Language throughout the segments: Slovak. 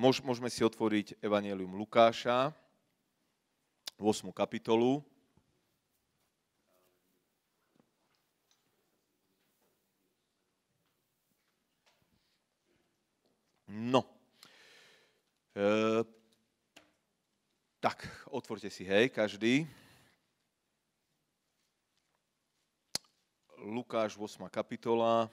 môžeme si otvoriť Evangelium Lukáša, 8. kapitolu. No. E, tak, otvorte si, hej, každý. Lukáš, 8. kapitola.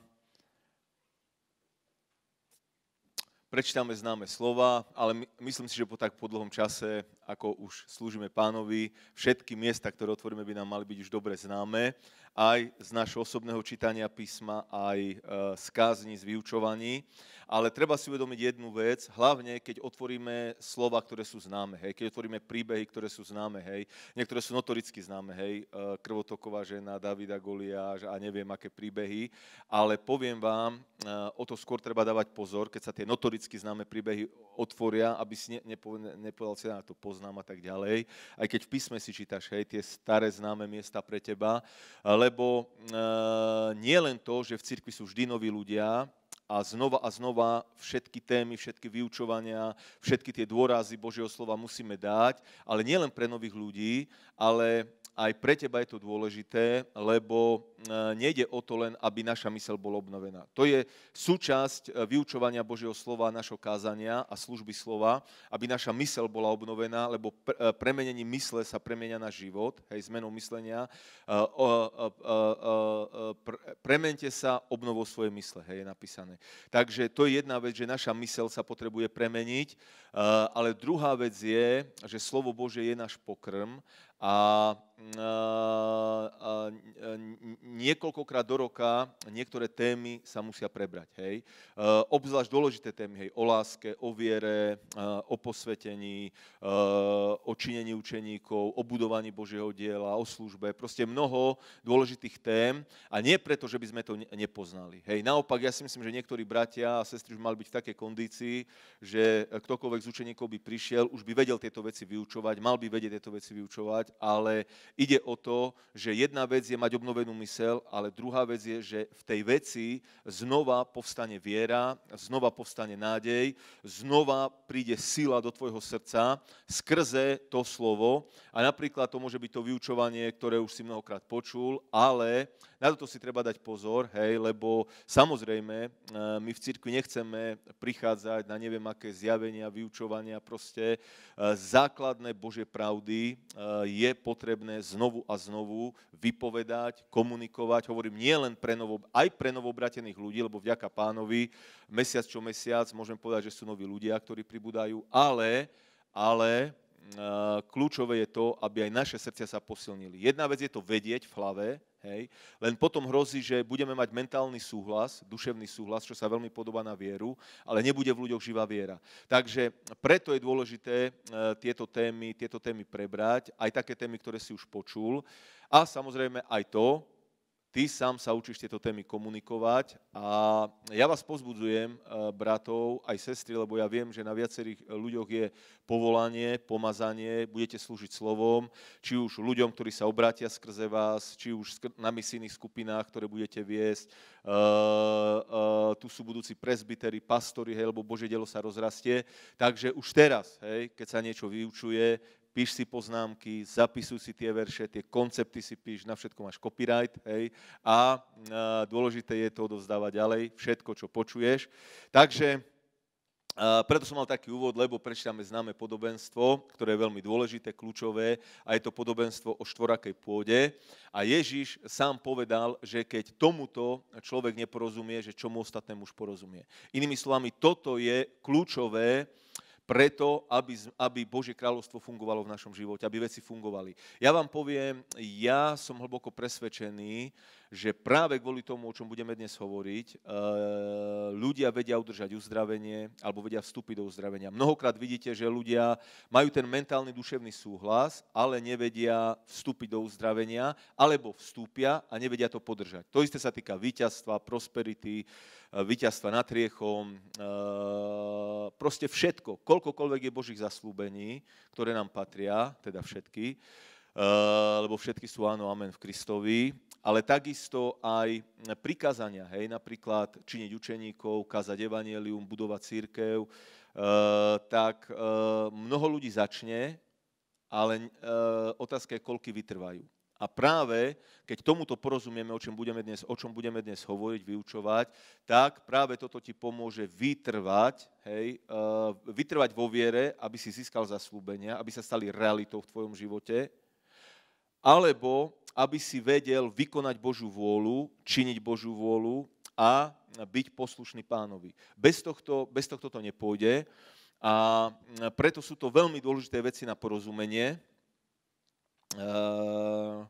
prečítame známe slova, ale myslím si, že po tak po dlhom čase, ako už slúžime pánovi, všetky miesta, ktoré otvoríme, by nám mali byť už dobre známe aj z našho osobného čítania písma, aj e, z kázni, z vyučovaní. Ale treba si uvedomiť jednu vec, hlavne keď otvoríme slova, ktoré sú známe, hej, keď otvoríme príbehy, ktoré sú známe, hej, niektoré sú notoricky známe, hej, e, krvotoková žena, Davida Goliáš a neviem aké príbehy, ale poviem vám, e, o to skôr treba dávať pozor, keď sa tie notoricky známe príbehy otvoria, aby si nepovedal si na to poznám a tak ďalej, aj keď v písme si čítaš, hej, tie staré známe miesta pre teba, ale lebo e, nie len to, že v cirkvi sú vždy noví ľudia, a znova a znova všetky témy, všetky vyučovania, všetky tie dôrazy Božieho slova musíme dať, ale nielen pre nových ľudí, ale aj pre teba je to dôležité, lebo e, nejde o to len, aby naša mysel bola obnovená. To je súčasť e, vyučovania Božieho slova, našho kázania a služby slova, aby naša mysel bola obnovená, lebo e, premenením mysle sa premenia na život, hej, zmenou myslenia. Premente sa obnovou svoje mysle, hej, je napísané. Takže to je jedna vec, že naša mysel sa potrebuje premeniť, eh, ale druhá vec je, že slovo Bože je náš pokrm a mm, niekoľkokrát do roka niektoré témy sa musia prebrať, hej. E, obzvlášť dôležité témy, hej, o láske, o viere, e, o posvetení, e, o činení učeníkov, o budovaní Božieho diela, o službe, proste mnoho dôležitých tém a nie preto, že by sme to nepoznali, hej. Naopak, ja si myslím, že niektorí bratia a sestry už mali byť v takej kondícii, že ktokoľvek z učeníkov by prišiel, už by vedel tieto veci vyučovať, mal by vedieť tieto veci vyučovať rozprávať, ale ide o to, že jedna vec je mať obnovenú mysel, ale druhá vec je, že v tej veci znova povstane viera, znova povstane nádej, znova príde sila do tvojho srdca skrze to slovo. A napríklad to môže byť to vyučovanie, ktoré už si mnohokrát počul, ale na toto si treba dať pozor, hej, lebo samozrejme e, my v cirkvi nechceme prichádzať na neviem aké zjavenia, vyučovania, proste e, základné Božie pravdy e, je potrebné znovu a znovu vypovedať, komunikovať. Hovorím nie len pre novo, aj pre novobratených ľudí, lebo vďaka pánovi mesiac čo mesiac môžem povedať, že sú noví ľudia, ktorí pribúdajú, ale, ale eh, kľúčové je to, aby aj naše srdcia sa posilnili. Jedna vec je to vedieť v hlave, Hej. Len potom hrozí, že budeme mať mentálny súhlas, duševný súhlas, čo sa veľmi podobá na vieru, ale nebude v ľuďoch živá viera. Takže preto je dôležité e, tieto témy, tieto témy prebrať, aj také témy, ktoré si už počul. A samozrejme aj to, ty sám sa učíš tieto témy komunikovať a ja vás pozbudzujem, eh, bratov, aj sestry, lebo ja viem, že na viacerých eh, ľuďoch je povolanie, pomazanie, budete slúžiť slovom, či už ľuďom, ktorí sa obrátia skrze vás, či už na misijných skupinách, ktoré budete viesť. Eh, tu sú budúci presbytery, pastori, hej, lebo Bože dielo sa rozrastie. Takže už teraz, hej, keď sa niečo vyučuje, píš si poznámky, zapisuj si tie verše, tie koncepty si píš, na všetko máš copyright, hej, a e, dôležité je to odovzdávať ďalej, všetko, čo počuješ. Takže e, preto som mal taký úvod, lebo prečítame známe podobenstvo, ktoré je veľmi dôležité, kľúčové, a je to podobenstvo o štvorakej pôde. A Ježiš sám povedal, že keď tomuto človek neporozumie, že čomu ostatnému už porozumie. Inými slovami, toto je kľúčové, preto, aby, aby Božie kráľovstvo fungovalo v našom živote, aby veci fungovali. Ja vám poviem, ja som hlboko presvedčený, že práve kvôli tomu, o čom budeme dnes hovoriť, eh, ľudia vedia udržať uzdravenie alebo vedia vstúpiť do uzdravenia. Mnohokrát vidíte, že ľudia majú ten mentálny duševný súhlas, ale nevedia vstúpiť do uzdravenia, alebo vstúpia a nevedia to podržať. To isté sa týka víťazstva, prosperity, E, víťazstva nad riechom, e, proste všetko, koľkokoľvek je Božích zaslúbení, ktoré nám patria, teda všetky, e, lebo všetky sú áno, amen v Kristovi, ale takisto aj prikázania, hej, napríklad činiť učeníkov, kázať evanielium, budovať církev, tak mnoho ľudí začne, ale otázka je, koľky vytrvajú. A práve, keď tomuto porozumieme, o čom budeme dnes, o čom budeme dnes hovoriť, vyučovať, tak práve toto ti pomôže vytrvať, hej, eh, vytrvať vo viere, aby si získal zaslúbenia, aby sa stali realitou v tvojom živote, alebo aby si vedel vykonať Božú vôľu, činiť Božú vôľu a byť poslušný pánovi. Bez tohto, bez tohto to nepôjde a preto sú to veľmi dôležité veci na porozumenie, uh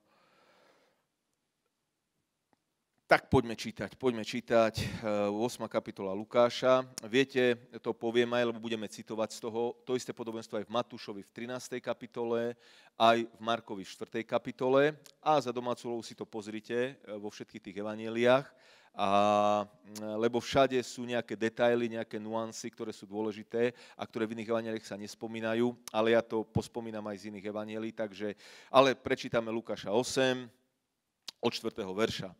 Tak poďme čítať, poďme čítať 8. Eh, kapitola Lukáša. Viete, to poviem aj, lebo budeme citovať z toho, to isté podobenstvo aj v Matúšovi v 13. kapitole, aj v Markovi v 4. kapitole a za domácu lovu si to pozrite eh, vo všetkých tých evaneliách, a, eh, lebo všade sú nejaké detaily, nejaké nuancy, ktoré sú dôležité a ktoré v iných evaneliách sa nespomínajú, ale ja to pospomínam aj z iných Evanielí. takže, ale prečítame Lukáša 8 od 4. verša.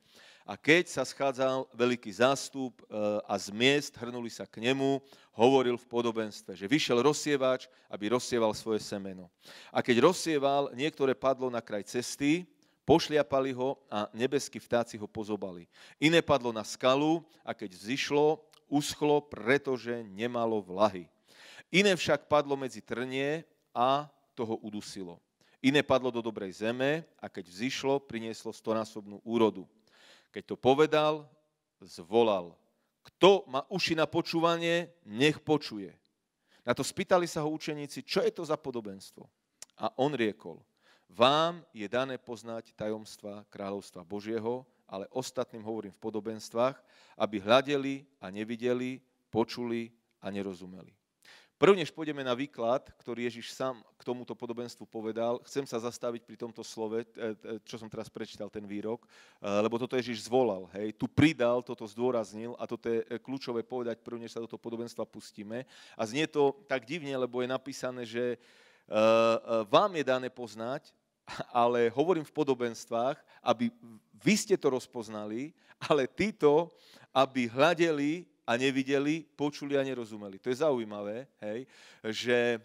A keď sa schádzal veľký zástup e, a z miest hrnuli sa k nemu, hovoril v podobenstve, že vyšiel rozsievač, aby rozsieval svoje semeno. A keď rozsieval, niektoré padlo na kraj cesty, pošliapali ho a nebeskí vtáci ho pozobali. Iné padlo na skalu a keď vzýšlo, uschlo, pretože nemalo vlahy. Iné však padlo medzi trnie a toho udusilo. Iné padlo do dobrej zeme a keď vzýšlo, prinieslo stonásobnú úrodu. Keď to povedal, zvolal. Kto má uši na počúvanie, nech počuje. Na to spýtali sa ho učeníci, čo je to za podobenstvo. A on riekol, vám je dané poznať tajomstva kráľovstva Božieho, ale ostatným hovorím v podobenstvách, aby hľadeli a nevideli, počuli a nerozumeli. Prv, než pôjdeme na výklad, ktorý Ježiš sám k tomuto podobenstvu povedal, chcem sa zastaviť pri tomto slove, čo som teraz prečítal, ten výrok, e, lebo toto Ježiš zvolal, hej, tu pridal, toto zdôraznil a toto je e, kľúčové povedať, prv, než sa do toho podobenstva pustíme. A znie to tak divne, lebo je napísané, že e, vám je dané poznať, ale hovorím v podobenstvách, aby vy ste to rozpoznali, ale títo, aby hľadeli a nevideli, počuli a nerozumeli. To je zaujímavé, hej, že e,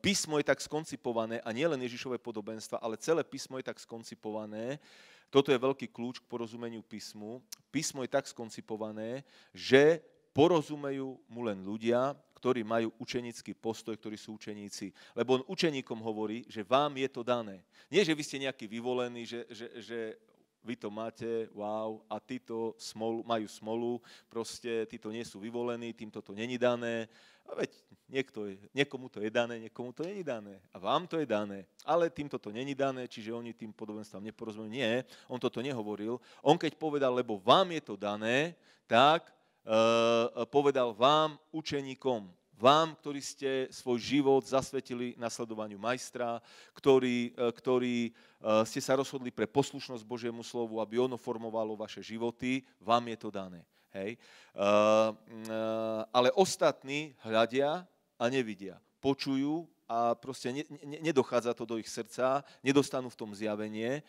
písmo je tak skoncipované, a nielen Ježišové podobenstva, ale celé písmo je tak skoncipované, toto je veľký kľúč k porozumeniu písmu, písmo je tak skoncipované, že porozumejú mu len ľudia, ktorí majú učenický postoj, ktorí sú učeníci. Lebo on učeníkom hovorí, že vám je to dané. Nie, že vy ste nejaký vyvolený, že, že, že vy to máte, wow, a títo smolu, majú smolu, proste títo nie sú vyvolení, týmto to není dané. A veď niekto niekomu to je dané, niekomu to není dané. A vám to je dané. Ale týmto to není dané, čiže oni tým podobenstvom neporozumujú. Nie, on toto nehovoril. On keď povedal, lebo vám je to dané, tak e, povedal vám, učeníkom. Vám, ktorí ste svoj život zasvetili nasledovaniu majstra, ktorí, e, ktorí e, ste sa rozhodli pre poslušnosť Božiemu slovu, aby ono formovalo vaše životy, vám je to dané. Hej? E, ale ostatní hľadia a nevidia. Počujú a proste ne, ne, nedochádza to do ich srdca, nedostanú v tom zjavenie.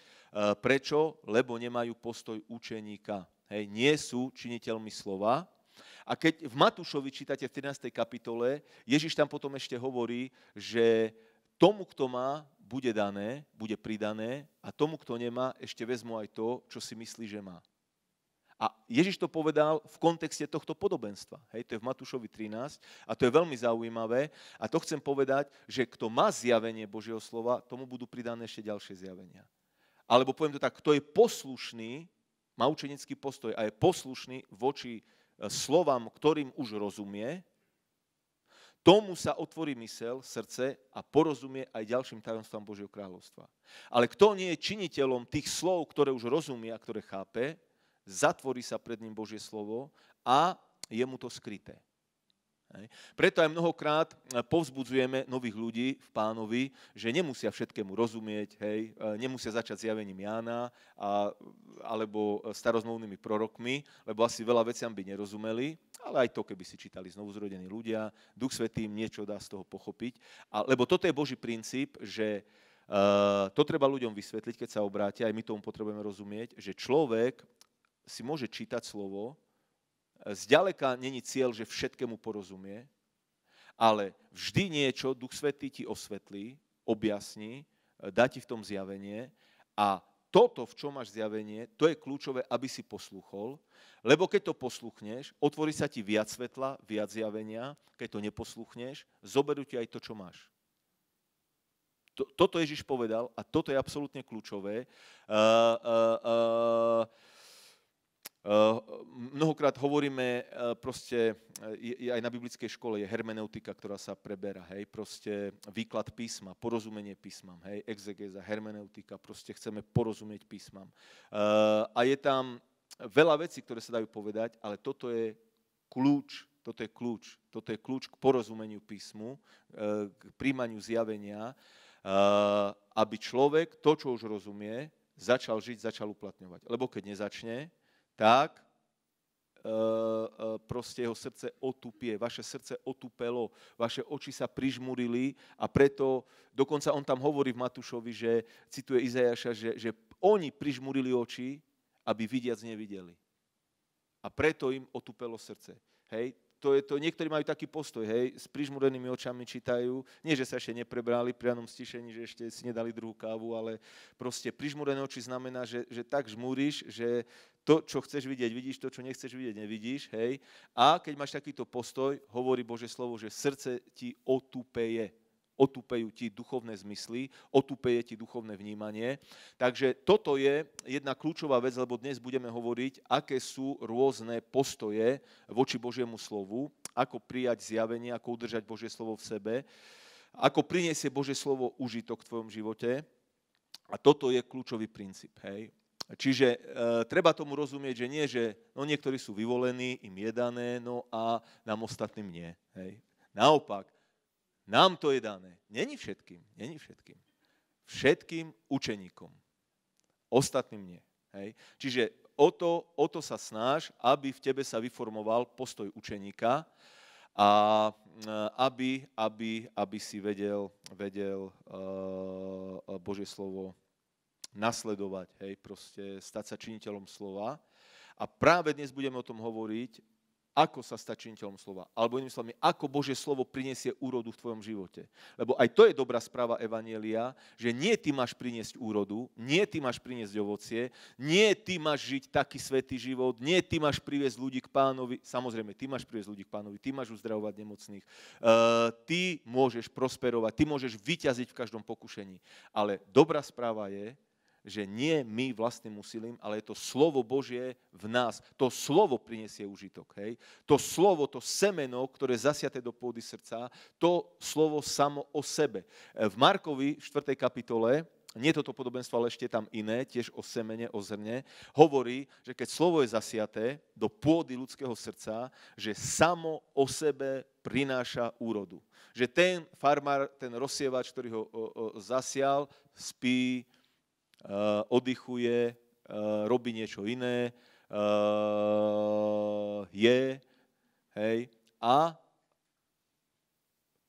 Prečo? Lebo nemajú postoj učeníka. Hej, nie sú činiteľmi slova, a keď v Matúšovi čítate v 13. kapitole, Ježiš tam potom ešte hovorí, že tomu, kto má, bude dané, bude pridané a tomu, kto nemá, ešte vezmu aj to, čo si myslí, že má. A Ježiš to povedal v kontexte tohto podobenstva. Hej, to je v Matúšovi 13 a to je veľmi zaujímavé. A to chcem povedať, že kto má zjavenie Božieho slova, tomu budú pridané ešte ďalšie zjavenia. Alebo poviem to tak, kto je poslušný, má učenický postoj a je poslušný voči E, slovám, ktorým už rozumie, tomu sa otvorí mysel, srdce a porozumie aj ďalším tajomstvám Božieho kráľovstva. Ale kto nie je činiteľom tých slov, ktoré už rozumie a ktoré chápe, zatvorí sa pred ním Božie slovo a je mu to skryté. Hej. Preto aj mnohokrát e, povzbudzujeme nových ľudí v pánovi, že nemusia všetkému rozumieť, hej, e, nemusia začať s javením Jána a, alebo starozmluvnými prorokmi, lebo asi veľa veciam by nerozumeli, ale aj to, keby si čítali znovuzrodení ľudia, Duch Svetý im niečo dá z toho pochopiť. A, lebo toto je Boží princíp, že uh, to treba ľuďom vysvetliť, keď sa obrátia, aj my tomu potrebujeme rozumieť, že človek si môže čítať slovo, zďaleka není cieľ, že všetkému porozumie, ale vždy niečo Duch Svetý ti osvetlí, objasní, e, dá ti v tom zjavenie a toto, v čom máš zjavenie, to je kľúčové, aby si posluchol, lebo keď to posluchneš, otvorí sa ti viac svetla, viac zjavenia, keď to neposluchneš, zoberú ti aj to, čo máš. Toto Ježiš povedal a toto je absolútne kľúčové. Uh, uh, uh, Eh, mnohokrát hovoríme, eh, proste, eh, aj na biblickej škole je hermeneutika, ktorá sa preberá, hej, proste výklad písma, porozumenie písmam, hej, exegéza, hermeneutika, proste chceme porozumieť písmam. A je tam veľa vecí, ktoré sa dajú povedať, ale toto je kľúč, toto je kľúč, toto je kľúč k porozumeniu písmu, k príjmaniu zjavenia, aby človek to, čo už rozumie, začal žiť, začal uplatňovať. Lebo keď nezačne, tak eh, eh, proste jeho srdce otupie, vaše srdce otupelo, vaše oči sa prižmurili a preto, dokonca on tam hovorí v Matúšovi, že cituje Izajaša, že, že oni prižmurili oči, aby vidiac nevideli. A preto im otupelo srdce. Hej, to je to, niektorí majú taký postoj, hej, s prižmurenými očami čítajú, nie, že sa ešte neprebrali pri ranom stišení, že ešte si nedali druhú kávu, ale proste prižmurené oči znamená, že, že tak žmúriš, že, to, čo chceš vidieť, vidíš, to, čo nechceš vidieť, nevidíš, hej. A keď máš takýto postoj, hovorí Bože slovo, že srdce ti otupeje otupejú ti duchovné zmysly, otupeje ti duchovné vnímanie. Takže toto je jedna kľúčová vec, lebo dnes budeme hovoriť, aké sú rôzne postoje voči Božiemu slovu, ako prijať zjavenie, ako udržať Božie slovo v sebe, ako priniesie Božie slovo užitok v tvojom živote. A toto je kľúčový princíp. Hej? Čiže e, treba tomu rozumieť, že nie, že no niektorí sú vyvolení, im je dané, no a nám ostatným nie. Hej. Naopak, nám to je dané. Není všetkým, není všetkým. Všetkým učeníkom. Ostatným nie. Hej. Čiže o to, o to sa snáš, aby v tebe sa vyformoval postoj učeníka a e, aby, aby, aby si vedel, vedel uh, Božie slovo nasledovať, hej, proste stať sa činiteľom slova. A práve dnes budeme o tom hovoriť, ako sa stať činiteľom slova. Alebo iným slovami, ako Božie slovo prinesie úrodu v tvojom živote. Lebo aj to je dobrá správa Evanielia, že nie ty máš priniesť úrodu, nie ty máš priniesť ovocie, nie ty máš žiť taký svetý život, nie ty máš priviesť ľudí k pánovi, samozrejme, ty máš priviesť ľudí k pánovi, ty máš uzdravovať nemocných, uh, ty môžeš prosperovať, ty môžeš vyťaziť v každom pokušení. Ale dobrá správa je, že nie my vlastným úsilím, ale je to slovo Božie v nás. To slovo prinesie užitok. Hej? To slovo, to semeno, ktoré zasiate do pôdy srdca, to slovo samo o sebe. E, v Markovi 4. kapitole, nie toto podobenstvo, ale ešte tam iné, tiež o semene, o zrne, hovorí, že keď slovo je zasiaté do pôdy ľudského srdca, že samo o sebe prináša úrodu. Že ten farmár, ten rozsievač, ktorý ho o, o, zasial, spí, Eh, oddychuje, eh, robí niečo iné, eh, je, hej, a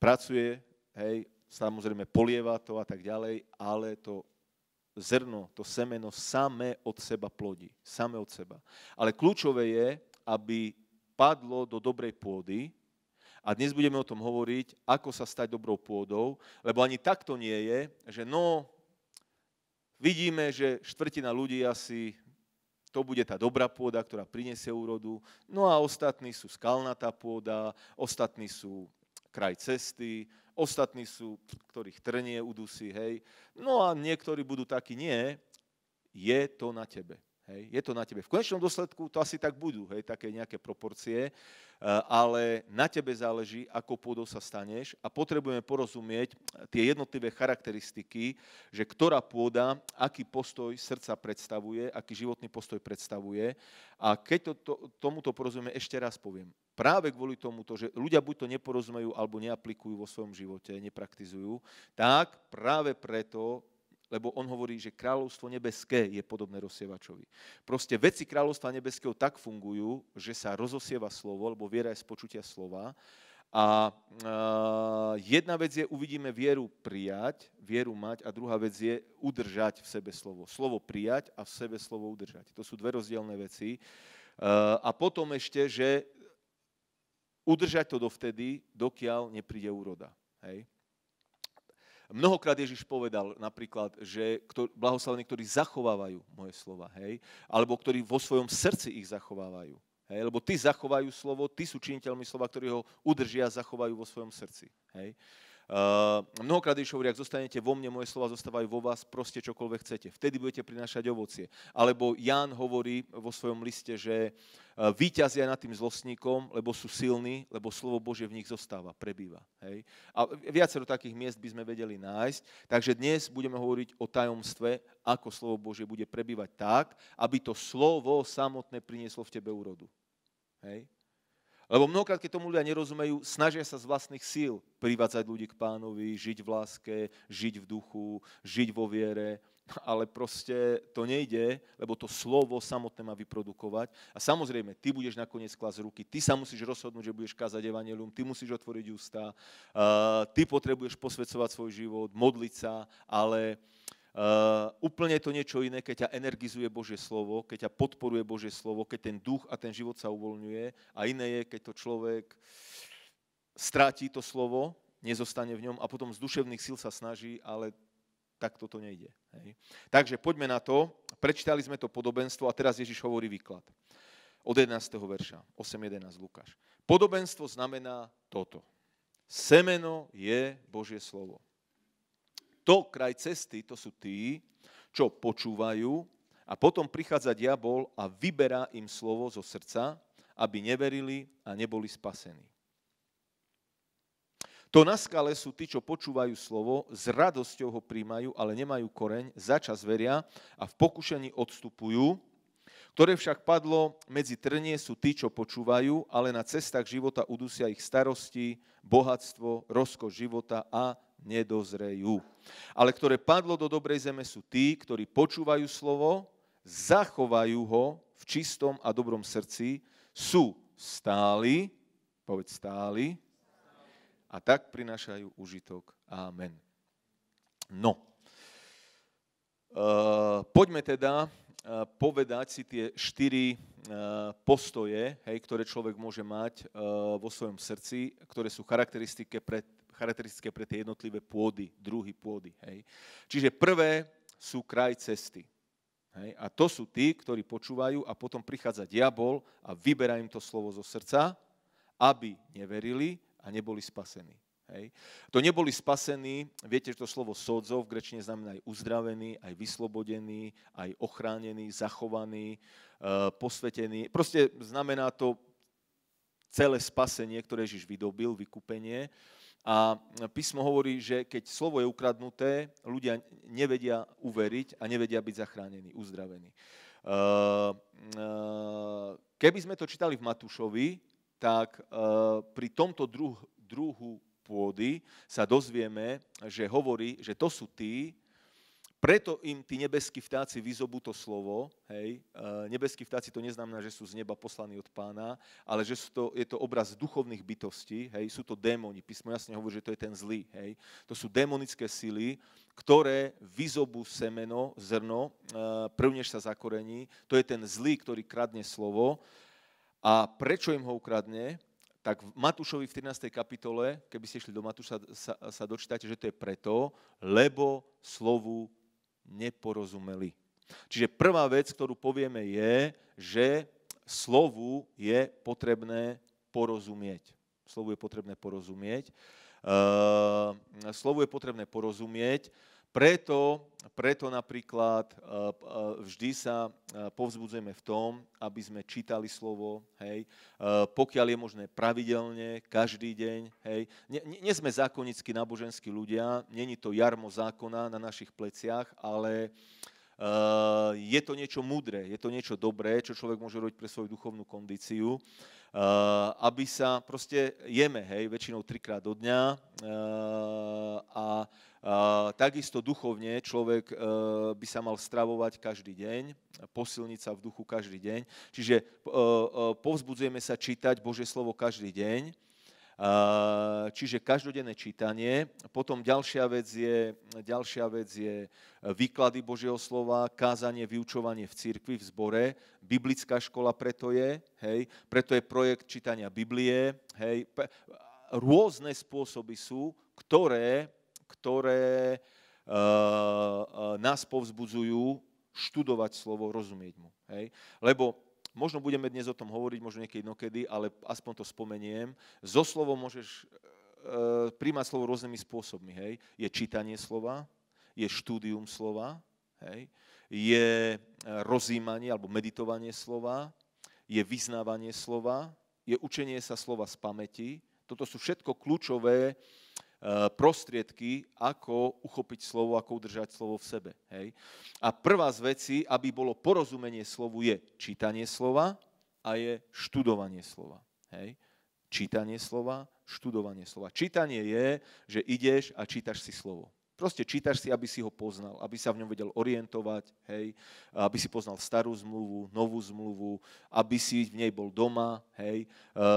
pracuje, hej, samozrejme polieva to a tak ďalej, ale to zrno, to semeno samé od seba plodí. Samé od seba. Ale kľúčové je, aby padlo do dobrej pôdy a dnes budeme o tom hovoriť, ako sa stať dobrou pôdou, lebo ani takto nie je, že no, Vidíme, že štvrtina ľudí asi to bude tá dobrá pôda, ktorá prinesie úrodu. No a ostatní sú skalnatá pôda, ostatní sú kraj cesty, ostatní sú, ktorých trnie udusí, hej. No a niektorí budú takí, nie, je to na tebe. Hej, je to na tebe. V konečnom dôsledku to asi tak budú, hej, také nejaké proporcie, e, ale na tebe záleží, ako pôdou sa staneš a potrebujeme porozumieť e, tie jednotlivé charakteristiky, že ktorá pôda, aký postoj srdca predstavuje, aký životný postoj predstavuje. A keď to, to, tomuto porozumieme, ešte raz poviem, práve kvôli tomuto, že ľudia buď to neporozumejú alebo neaplikujú vo svojom živote, nepraktizujú, tak práve preto lebo on hovorí, že kráľovstvo nebeské je podobné rozsievačovi. Proste veci kráľovstva nebeského tak fungujú, že sa rozosieva slovo, lebo viera je z počutia slova. A jedna vec je, uvidíme vieru prijať, vieru mať a druhá vec je udržať v sebe slovo. Slovo prijať a v sebe slovo udržať. To sú dve rozdielne veci. A potom ešte, že udržať to dovtedy, dokiaľ nepríde úroda. Hej? Mnohokrát Ježiš povedal napríklad, že ktor, blahoslavení, ktorí zachovávajú moje slova, hej, alebo ktorí vo svojom srdci ich zachovávajú. Hej, lebo ty zachovajú slovo, ty sú činiteľmi slova, ktorí ho udržia a zachovajú vo svojom srdci. Hej. Uh, Eh, mnohokrát Ježiš hovorí, ak zostanete vo mne, moje slova zostávajú vo vás, proste čokoľvek chcete. Vtedy budete prinášať ovocie. Alebo Ján hovorí vo svojom liste, že eh, výťazia nad tým zlostníkom, lebo sú silní, lebo slovo Bože v nich zostáva, prebýva. Hej? A viacero takých miest by sme vedeli nájsť. Takže dnes budeme hovoriť o tajomstve, ako slovo Bože bude prebývať tak, aby to slovo samotné prinieslo v tebe úrodu. Hej? Lebo mnohokrát, keď tomu ľudia nerozumejú, snažia sa z vlastných síl privádzať ľudí k pánovi, žiť v láske, žiť v duchu, žiť vo viere, ale proste to nejde, lebo to slovo samotné má vyprodukovať. A samozrejme, ty budeš nakoniec klas ruky, ty sa musíš rozhodnúť, že budeš kázať evanelium, ty musíš otvoriť ústa, uh, ty potrebuješ posvedcovať svoj život, modliť sa, ale Eh, úplne je to niečo iné, keď ťa energizuje Božie slovo, keď ťa podporuje Božie slovo, keď ten duch a ten život sa uvoľňuje. A iné je, keď to človek stráti to slovo, nezostane v ňom a potom z duševných síl sa snaží, ale tak toto nejde. Hej. Takže poďme na to. Prečítali sme to podobenstvo a teraz Ježiš hovorí výklad. Od 11. verša, 8.11 Lukáš. Podobenstvo znamená toto. Semeno je Božie slovo. To kraj cesty, to sú tí, čo počúvajú a potom prichádza diabol a vyberá im slovo zo srdca, aby neverili a neboli spasení. To na skale sú tí, čo počúvajú slovo, s radosťou ho príjmajú, ale nemajú koreň, začas veria a v pokušení odstupujú, ktoré však padlo medzi trnie sú tí, čo počúvajú, ale na cestách života udusia ich starosti, bohatstvo, rozkoš života a nedozrejú. Ale ktoré padlo do dobrej zeme sú tí, ktorí počúvajú slovo, zachovajú ho v čistom a dobrom srdci, sú stáli, povedz stáli, a tak prinášajú užitok. Amen. No, eh, poďme teda eh, povedať si tie štyri eh, postoje, hej, ktoré človek môže mať vo svojom srdci, ktoré sú charakteristike pre charakteristické pre tie jednotlivé pôdy, druhy pôdy. Hej. Čiže prvé sú kraj cesty. Hej. A to sú tí, ktorí počúvajú a potom prichádza diabol a vyberá im to slovo zo srdca, aby neverili a neboli spasení. Hej. To neboli spasení, viete, že to slovo sodzo, v grečine znamená aj uzdravený, aj vyslobodený, aj ochránený, zachovaný, e, posvetený. Proste znamená to celé spasenie, ktoré Ježiš vydobil, vykúpenie. A písmo hovorí, že keď slovo je ukradnuté, ľudia nevedia uveriť a nevedia byť zachránení, uzdravení. Ehm, ehm, keby sme to čítali v Matúšovi, tak ehm, pri tomto druhu pôdy sa dozvieme, že hovorí, že to sú tí, preto im tí nebeskí vtáci vyzobú to slovo, hej, e, nebeskí vtáci to neznamená, že sú z neba poslaní od pána, ale že sú to, je to obraz duchovných bytostí, hej, sú to démoni, písmo jasne hovorí, že to je ten zlý, hej. To sú démonické sily, ktoré vyzobú semeno, zrno, e, prvnež sa zakorení, to je ten zlý, ktorý kradne slovo. A prečo im ho ukradne? tak v Matúšovi v 13. kapitole, keby ste išli do Matúša, sa, sa dočítate, že to je preto, lebo slovu neporozumeli. Čiže prvá vec, ktorú povieme, je, že slovu je potrebné porozumieť. Slovu je potrebné porozumieť. Uh, slovu je potrebné porozumieť. Preto, preto napríklad eh, eh, vždy sa eh, povzbudzujeme v tom, aby sme čítali slovo, hej, pokiaľ je možné pravidelne, každý deň, hej. Nie, nie sme zákonicky náboženskí ľudia, není to jarmo zákona na našich pleciach, ale je to niečo múdre, je to niečo dobré, čo človek môže robiť pre svoju duchovnú kondíciu, uh, aby sa proste jeme, hej, väčšinou trikrát do dňa uh, a Takisto duchovne človek e, by sa mal stravovať každý deň, posilniť sa v duchu každý deň. Čiže e, e, povzbudzujeme sa čítať Božie slovo každý deň. Čiže každodenné čítanie. Potom ďalšia vec, je, ďalšia vec je výklady Božieho slova, kázanie, vyučovanie v cirkvi, v zbore. Biblická škola preto je, hej, preto je projekt čítania Biblie, hej. Rôzne spôsoby sú, ktoré ktoré eh, eh, nás povzbudzujú študovať slovo, rozumieť mu. Hej? Lebo možno budeme dnes o tom hovoriť, možno niekedy inokedy, ale aspoň to spomeniem. Zo slovo môžeš e, príjmať slovo rôznymi spôsobmi. Hej? Je čítanie slova, je štúdium slova, hej? je rozímanie alebo meditovanie slova, je vyznávanie slova, je učenie sa slova z pamäti. Toto sú všetko kľúčové Eh, prostriedky, ako uchopiť slovo, ako udržať slovo v sebe. Hej? A prvá z vecí, aby bolo porozumenie slovu, je čítanie slova a je študovanie slova. Hej? Čítanie slova, študovanie slova. Čítanie je, že ideš a čítaš si slovo. Proste čítaš si, aby si ho poznal, aby sa v ňom vedel orientovať, hej, aby si poznal starú zmluvu, novú zmluvu, aby si v nej bol doma, hej. Ehm, ehm,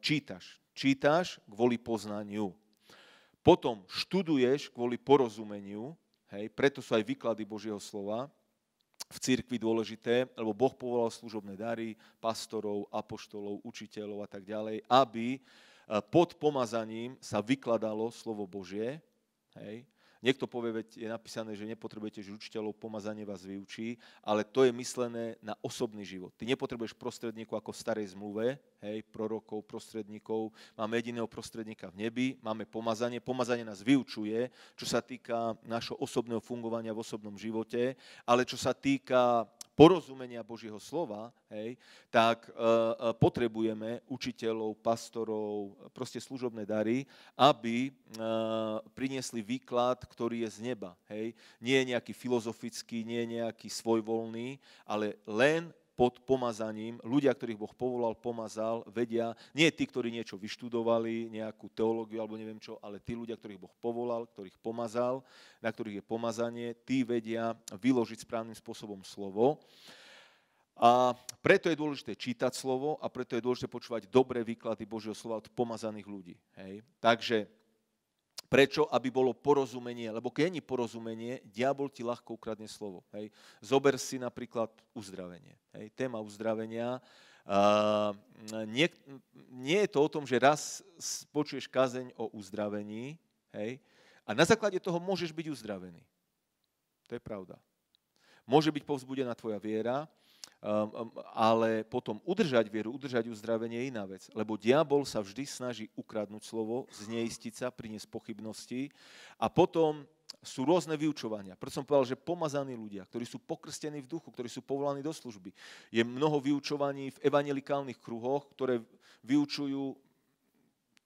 čítaš, čítaš kvôli poznaniu. Potom študuješ kvôli porozumeniu, hej, preto sú aj výklady Božieho slova, v cirkvi dôležité, lebo Boh povolal služobné dary, pastorov, apoštolov, učiteľov a tak ďalej, aby pod pomazaním sa vykladalo slovo Božie. Hej. Niekto povie, veď je napísané, že nepotrebujete učiteľov pomazanie vás vyučí, ale to je myslené na osobný život. Ty nepotrebuješ prostredníku ako v starej zmluve, hej, prorokov, prostredníkov. Máme jediného prostredníka v nebi, máme pomazanie. Pomazanie nás vyučuje, čo sa týka našho osobného fungovania v osobnom živote, ale čo sa týka porozumenia Božieho slova, hej, tak e, e, potrebujeme učiteľov, pastorov, proste služobné dary, aby e, priniesli výklad, ktorý je z neba. Hej. Nie je nejaký filozofický, nie je nejaký svojvoľný, ale len pod pomazaním, ľudia, ktorých Boh povolal, pomazal, vedia, nie tí, ktorí niečo vyštudovali, nejakú teológiu alebo neviem čo, ale tí ľudia, ktorých Boh povolal, ktorých pomazal, na ktorých je pomazanie, tí vedia vyložiť správnym spôsobom slovo. A preto je dôležité čítať slovo a preto je dôležité počúvať dobré výklady Božieho slova od pomazaných ľudí. Hej. Takže Prečo? Aby bolo porozumenie. Lebo keď nie porozumenie, diabol ti ľahko ukradne slovo. Hej. Zober si napríklad uzdravenie. Hej. Téma uzdravenia. Uh, nie, nie je to o tom, že raz počuješ kazeň o uzdravení hej, a na základe toho môžeš byť uzdravený. To je pravda. Môže byť povzbudená tvoja viera, Um, um, ale potom udržať vieru, udržať uzdravenie je iná vec. Lebo diabol sa vždy snaží ukradnúť slovo, zneistiť sa, priniesť pochybnosti a potom sú rôzne vyučovania. Preto som povedal, že pomazaní ľudia, ktorí sú pokrstení v duchu, ktorí sú povolaní do služby. Je mnoho vyučovaní v evangelikálnych kruhoch, ktoré vyučujú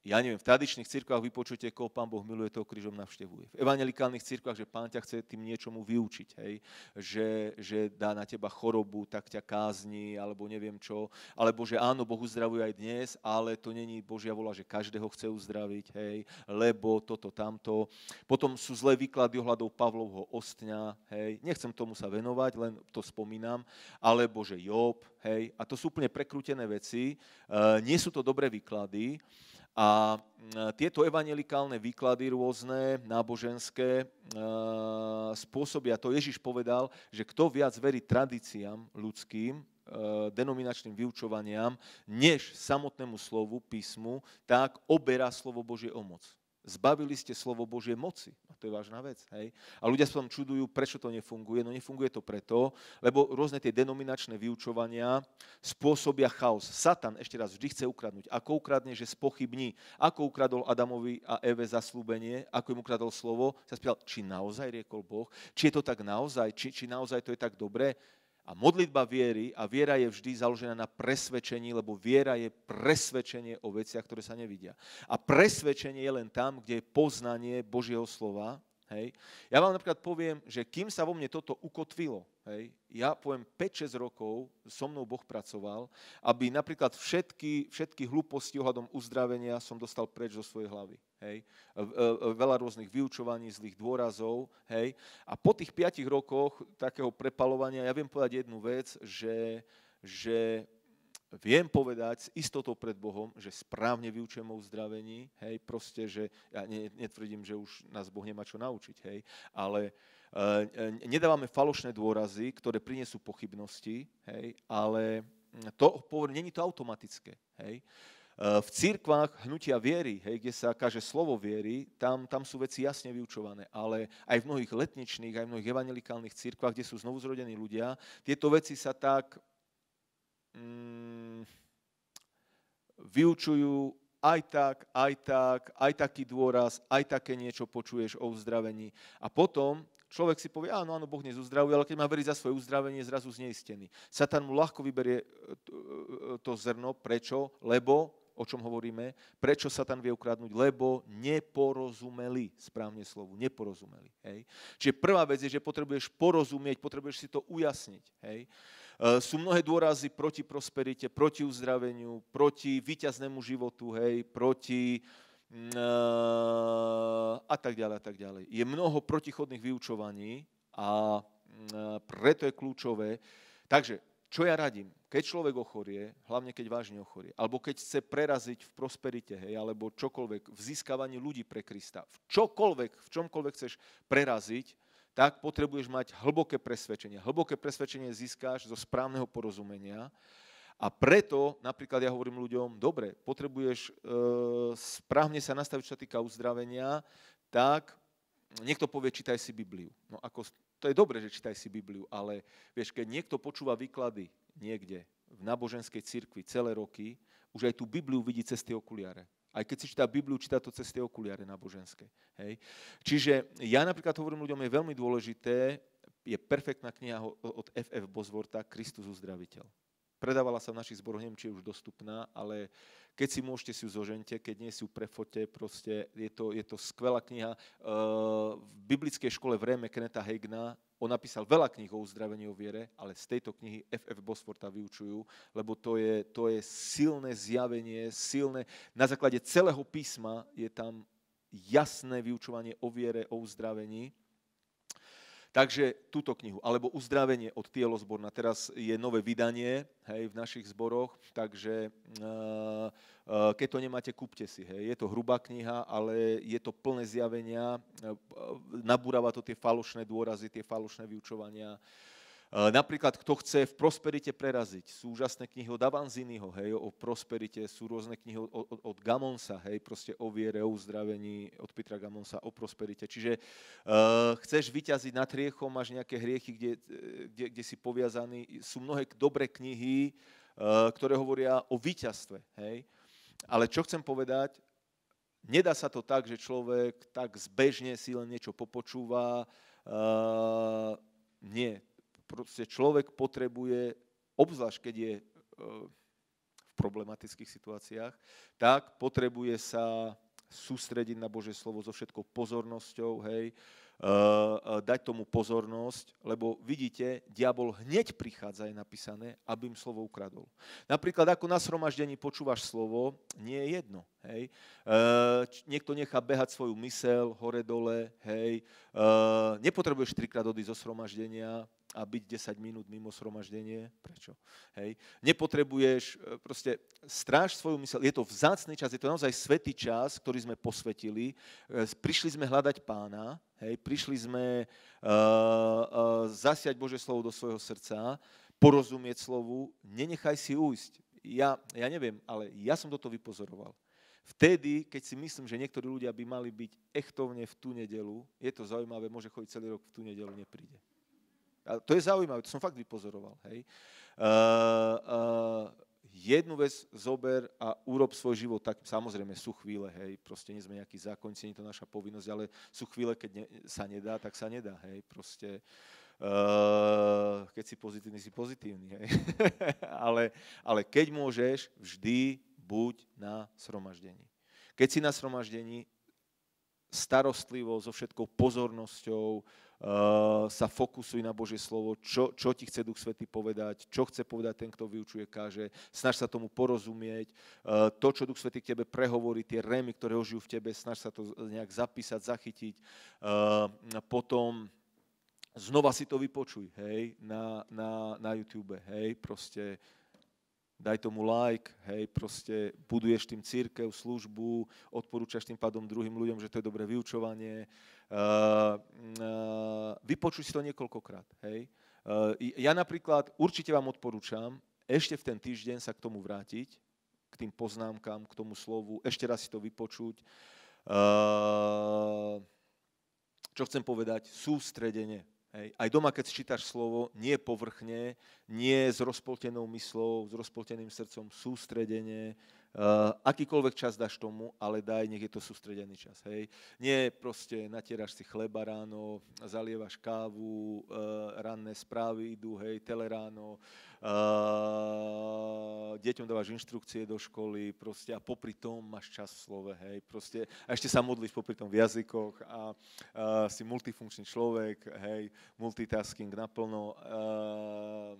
ja neviem, v tradičných cirkvách vypočujete, koho pán Boh miluje, toho krížom navštevuje. V evangelikálnych cirkvách, že pán ťa chce tým niečomu vyučiť, hej? Že, že dá na teba chorobu, tak ťa kázni, alebo neviem čo, alebo že áno, Boh uzdravuje aj dnes, ale to není Božia vola, že každého chce uzdraviť, hej, lebo toto, tamto. Potom sú zlé výklady ohľadov Pavlovho ostňa, hej, nechcem tomu sa venovať, len to spomínam, alebo že Job, hej, a to sú úplne prekrútené veci, e, nie sú to dobré výklady, a e, tieto evangelikálne výklady rôzne, náboženské, e, spôsobia to. Ježiš povedal, že kto viac verí tradíciám ľudským, e, denominačným vyučovaniam, než samotnému slovu, písmu, tak oberá slovo Božie o moc. Zbavili ste slovo Božie moci. A no, to je vážna vec. Hej? A ľudia sa tam čudujú, prečo to nefunguje. No nefunguje to preto, lebo rôzne tie denominačné vyučovania spôsobia chaos. Satan ešte raz vždy chce ukradnúť. Ako ukradne, že spochybní. Ako ukradol Adamovi a Eve zaslúbenie, ako im ukradol slovo, sa spýtal, či naozaj riekol Boh, či je to tak naozaj, či, či naozaj to je tak dobré. A modlitba viery, a viera je vždy založená na presvedčení, lebo viera je presvedčenie o veciach, ktoré sa nevidia. A presvedčenie je len tam, kde je poznanie Božieho slova. Hej. Ja vám napríklad poviem, že kým sa vo mne toto ukotvilo, hej, ja poviem 5-6 rokov so mnou Boh pracoval, aby napríklad všetky, všetky hlúposti ohľadom uzdravenia som dostal preč zo svojej hlavy. Hej. Veľa rôznych vyučovaní, zlých dôrazov. Hej. A po tých piatich rokoch takého prepalovania ja viem povedať jednu vec, že, že viem povedať s istotou pred Bohom, že správne vyučujem o uzdravení. Hej. Proste, že ja netvrdím, že už nás Boh nemá čo naučiť, hej. ale e, e nedávame falošné dôrazy, ktoré prinesú pochybnosti, hej. ale to, není to automatické. Hej. Eh, v cirkvách hnutia viery, hej, kde sa kaže slovo viery, tam, tam sú veci jasne vyučované, ale aj v mnohých letničných, aj v mnohých evangelikálnych cirkvách, kde sú znovuzrodení ľudia, tieto veci sa tak mm, vyučujú aj tak, aj tak, aj taký dôraz, aj také niečo počuješ o uzdravení. A potom človek si povie, áno, áno, Boh nezuzdravuje, ale keď má veriť za svoje uzdravenie, zrazu zneistený. Satan mu ľahko vyberie eh, eh, to zrno. Prečo? Lebo o čom hovoríme, prečo Satan vie ukradnúť, lebo neporozumeli, správne slovo neporozumeli. Hej. Čiže prvá vec je, že potrebuješ porozumieť, potrebuješ si to ujasniť. Hej. E, sú mnohé dôrazy proti prosperite, proti uzdraveniu, proti výťaznému životu, hej, proti mm, e, a tak ďalej, a tak ďalej. Je mnoho protichodných vyučovaní a mm, e, preto je kľúčové. Takže, čo ja radím? keď človek ochorie, hlavne keď vážne ochorie, alebo keď chce preraziť v prosperite, hej, alebo čokoľvek, v získavaní ľudí pre Krista, v čokoľvek, v čomkoľvek chceš preraziť, tak potrebuješ mať hlboké presvedčenie. Hlboké presvedčenie získáš zo správneho porozumenia a preto napríklad ja hovorím ľuďom, dobre, potrebuješ e, správne sa nastaviť, čo sa týka uzdravenia, tak niekto povie, čítaj si Bibliu. No ako, to je dobre, že čítaj si Bibliu, ale vieš, keď niekto počúva výklady niekde v náboženskej cirkvi celé roky, už aj tú Bibliu vidí cez tie okuliare. Aj keď si číta Bibliu, číta to cez tie okuliare náboženské. Hej. Čiže ja napríklad hovorím ľuďom, je veľmi dôležité, je perfektná kniha od F.F. Bozvorta Kristus uzdraviteľ. Predávala sa v našich zboroch, neviem, či je už dostupná, ale keď si môžete, si ju zožente, keď nie si ju prefote, proste je to, je to skvelá kniha. Ehm, v biblickej škole v Réme Kneta Hegna on napísal veľa kníh o uzdravení o viere, ale z tejto knihy FF Bosforta vyučujú, lebo to je, to je silné zjavenie, silné, na základe celého písma je tam jasné vyučovanie o viere, o uzdravení. Takže túto knihu, alebo Uzdravenie od Tielozborna, teraz je nové vydanie hej, v našich zboroch, takže eh, eh, keď to nemáte, kúpte si. Hej. Je to hrubá kniha, ale je to plné zjavenia, eh, nabúrava to tie falošné dôrazy, tie falošné vyučovania. Uh, Eh, napríklad, kto chce v prosperite preraziť, sú úžasné knihy od Avanziniho, hej, o prosperite, sú rôzne knihy od, od, od Gamonsa, hej, proste o viere, o uzdravení od Petra Gamonsa, o prosperite. Čiže uh, chceš vyťaziť nad hriechom, máš nejaké hriechy, kde, kde, kde si poviazaný. Sú mnohé dobré knihy, uh, ktoré hovoria o víťazstve, hej. Ale čo chcem povedať, Nedá sa to tak, že človek tak zbežne si len niečo popočúva. Uh, nie, proste človek potrebuje, obzvlášť keď je eh, v problematických situáciách, tak potrebuje sa sústrediť na Božie slovo so všetkou pozornosťou, hej, eh, eh, dať tomu pozornosť, lebo vidíte, diabol hneď prichádza, je napísané, aby im slovo ukradol. Napríklad, ako na sromaždení počúvaš slovo, nie je jedno. Hej. Niekto nechá behať svoju mysel hore-dole, hej. Nepotrebuješ trikrát odísť zo sromaždenia, a byť 10 minút mimo sromaždenie. Prečo? Hej. Nepotrebuješ, e, proste stráž svoju mysel. Je to vzácný čas, je to naozaj svetý čas, ktorý sme posvetili. E, prišli sme hľadať pána, hej. prišli sme uh, uh, zasiať Bože slovo do svojho srdca, porozumieť slovu, nenechaj si újsť. Ja, ja neviem, ale ja som toto vypozoroval. Vtedy, keď si myslím, že niektorí ľudia by mali byť echtovne v tú nedelu, je to zaujímavé, môže chodiť celý rok v tú nedelu, nepríde. A to je zaujímavé, to som fakt vypozoroval. Hej. Uh, uh, jednu vec zober a urob svoj život tak, samozrejme sú chvíle, hej, proste nie sme nejaký zákonci, nie je to naša povinnosť, ale sú chvíle, keď ne, sa nedá, tak sa nedá, hej, proste uh, keď si pozitívny, si pozitívny, hej. ale, ale keď môžeš, vždy buď na sromaždení. Keď si na sromaždení, starostlivo, so všetkou pozornosťou, uh, Eh, sa fokusuj na Božie slovo, čo, čo ti chce Duch Svety povedať, čo chce povedať ten, kto vyučuje, káže. Snaž sa tomu porozumieť. Eh, to, čo Duch Svety k tebe prehovorí, tie rémy, ktoré žijú v tebe, snaž sa to nejak zapísať, zachytiť. Eh, potom znova si to vypočuj, hej, na, na, na YouTube, hej, proste daj tomu like, hej, proste buduješ tým církev, službu, odporúčaš tým pádom druhým ľuďom, že to je dobré vyučovanie. Uh, eh, uh, mm, eh, vypočuj si to niekoľkokrát, hej. Uh, ja napríklad určite vám odporúčam ešte v ten týždeň sa k tomu vrátiť, k tým poznámkam, k tomu slovu, ešte raz si to vypočuť. Uh, čo chcem povedať? Sústredenie. Hej. Aj doma, keď čítaš slovo, nie povrchne, nie s rozpoltenou myslou, s rozpolteným srdcom, sústredenie, Eh, akýkoľvek čas dáš tomu, ale daj, nech je to sústredený čas, hej. Nie proste natieraš si chleba ráno, zalievaš kávu, eh, ranné správy idú, hej, tele ráno, eh, deťom dávaš inštrukcie do školy, proste a popri tom máš čas v slove, hej, proste a ešte sa modlíš popri tom v jazykoch a, uh, si multifunkčný človek, hej, multitasking naplno, Uh,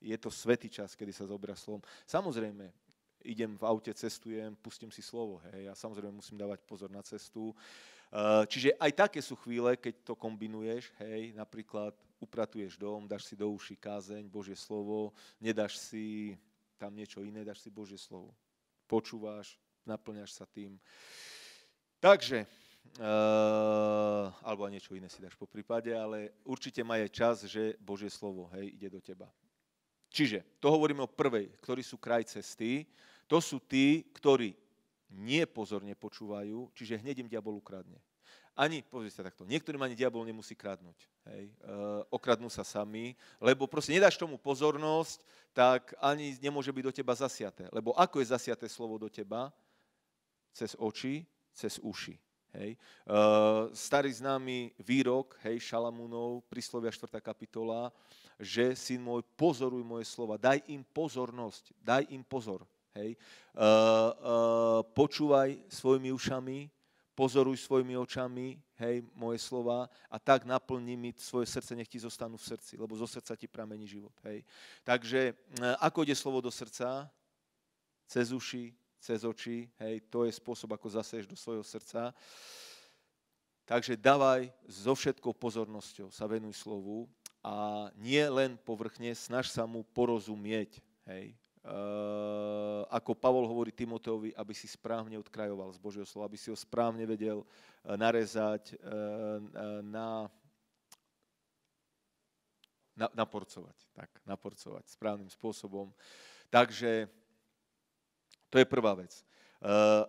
je to svetý čas, kedy sa zobra slom. Samozrejme, idem v aute, cestujem, pustím si slovo. Hej. Ja samozrejme musím dávať pozor na cestu. Eh, čiže aj také sú chvíle, keď to kombinuješ, hej, napríklad upratuješ dom, dáš si do uši kázeň, Božie slovo, nedáš si tam niečo iné, dáš si Božie slovo. Počúvaš, naplňaš sa tým. Takže, uh, alebo niečo iné si dáš po prípade, ale určite má aj čas, že Božie slovo, hej, ide do teba. Čiže, to hovoríme o prvej, ktorý sú kraj cesty, to sú tí, ktorí nepozorne počúvajú, čiže hneď im diabol ukradne. Ani, pozrite sa takto, niektorým ani diabol nemusí kradnúť. Hej? E, okradnú sa sami, lebo proste nedáš tomu pozornosť, tak ani nemôže byť do teba zasiaté. Lebo ako je zasiaté slovo do teba? Cez oči, cez uši. Hej. Uh, starý známy výrok hej, Šalamúnov, príslovia 4. kapitola, že syn môj, pozoruj moje slova, daj im pozornosť, daj im pozor. Hej. Uh, uh, počúvaj svojimi ušami, pozoruj svojimi očami, hej, moje slova a tak naplni mi svoje srdce, nech ti zostanú v srdci, lebo zo srdca ti pramení život, hej. Takže ako ide slovo do srdca? Cez uši, cez oči, hej, to je spôsob, ako zaseješ do svojho srdca. Takže dávaj so všetkou pozornosťou, sa venuj slovu a nie len povrchne, snaž sa mu porozumieť, hej, Eh, ako Pavol hovorí Timoteovi, aby si správne odkrajoval z Božieho slova, aby si ho správne vedel eh, narezať, eh, na, na, naporcovať. Tak, naporcovať správnym spôsobom. Takže to je prvá vec.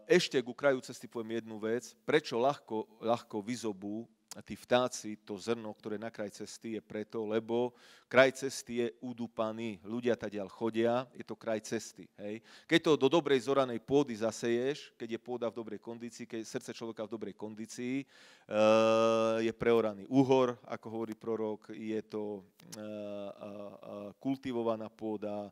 ešte k kraju cesty poviem jednu vec. Prečo ľahko, ľahko vyzobú tí vtáci, to zrno, ktoré na kraj cesty je preto, lebo kraj cesty je udupaný. ľudia tadiaľ chodia, je to kraj cesty. Hej. Keď to do dobrej zoranej pôdy zaseješ, keď je pôda v dobrej kondícii, keď je srdce človeka v dobrej kondícii, eh, je preoraný úhor, ako hovorí prorok, je to eh, kultivovaná pôda, eh,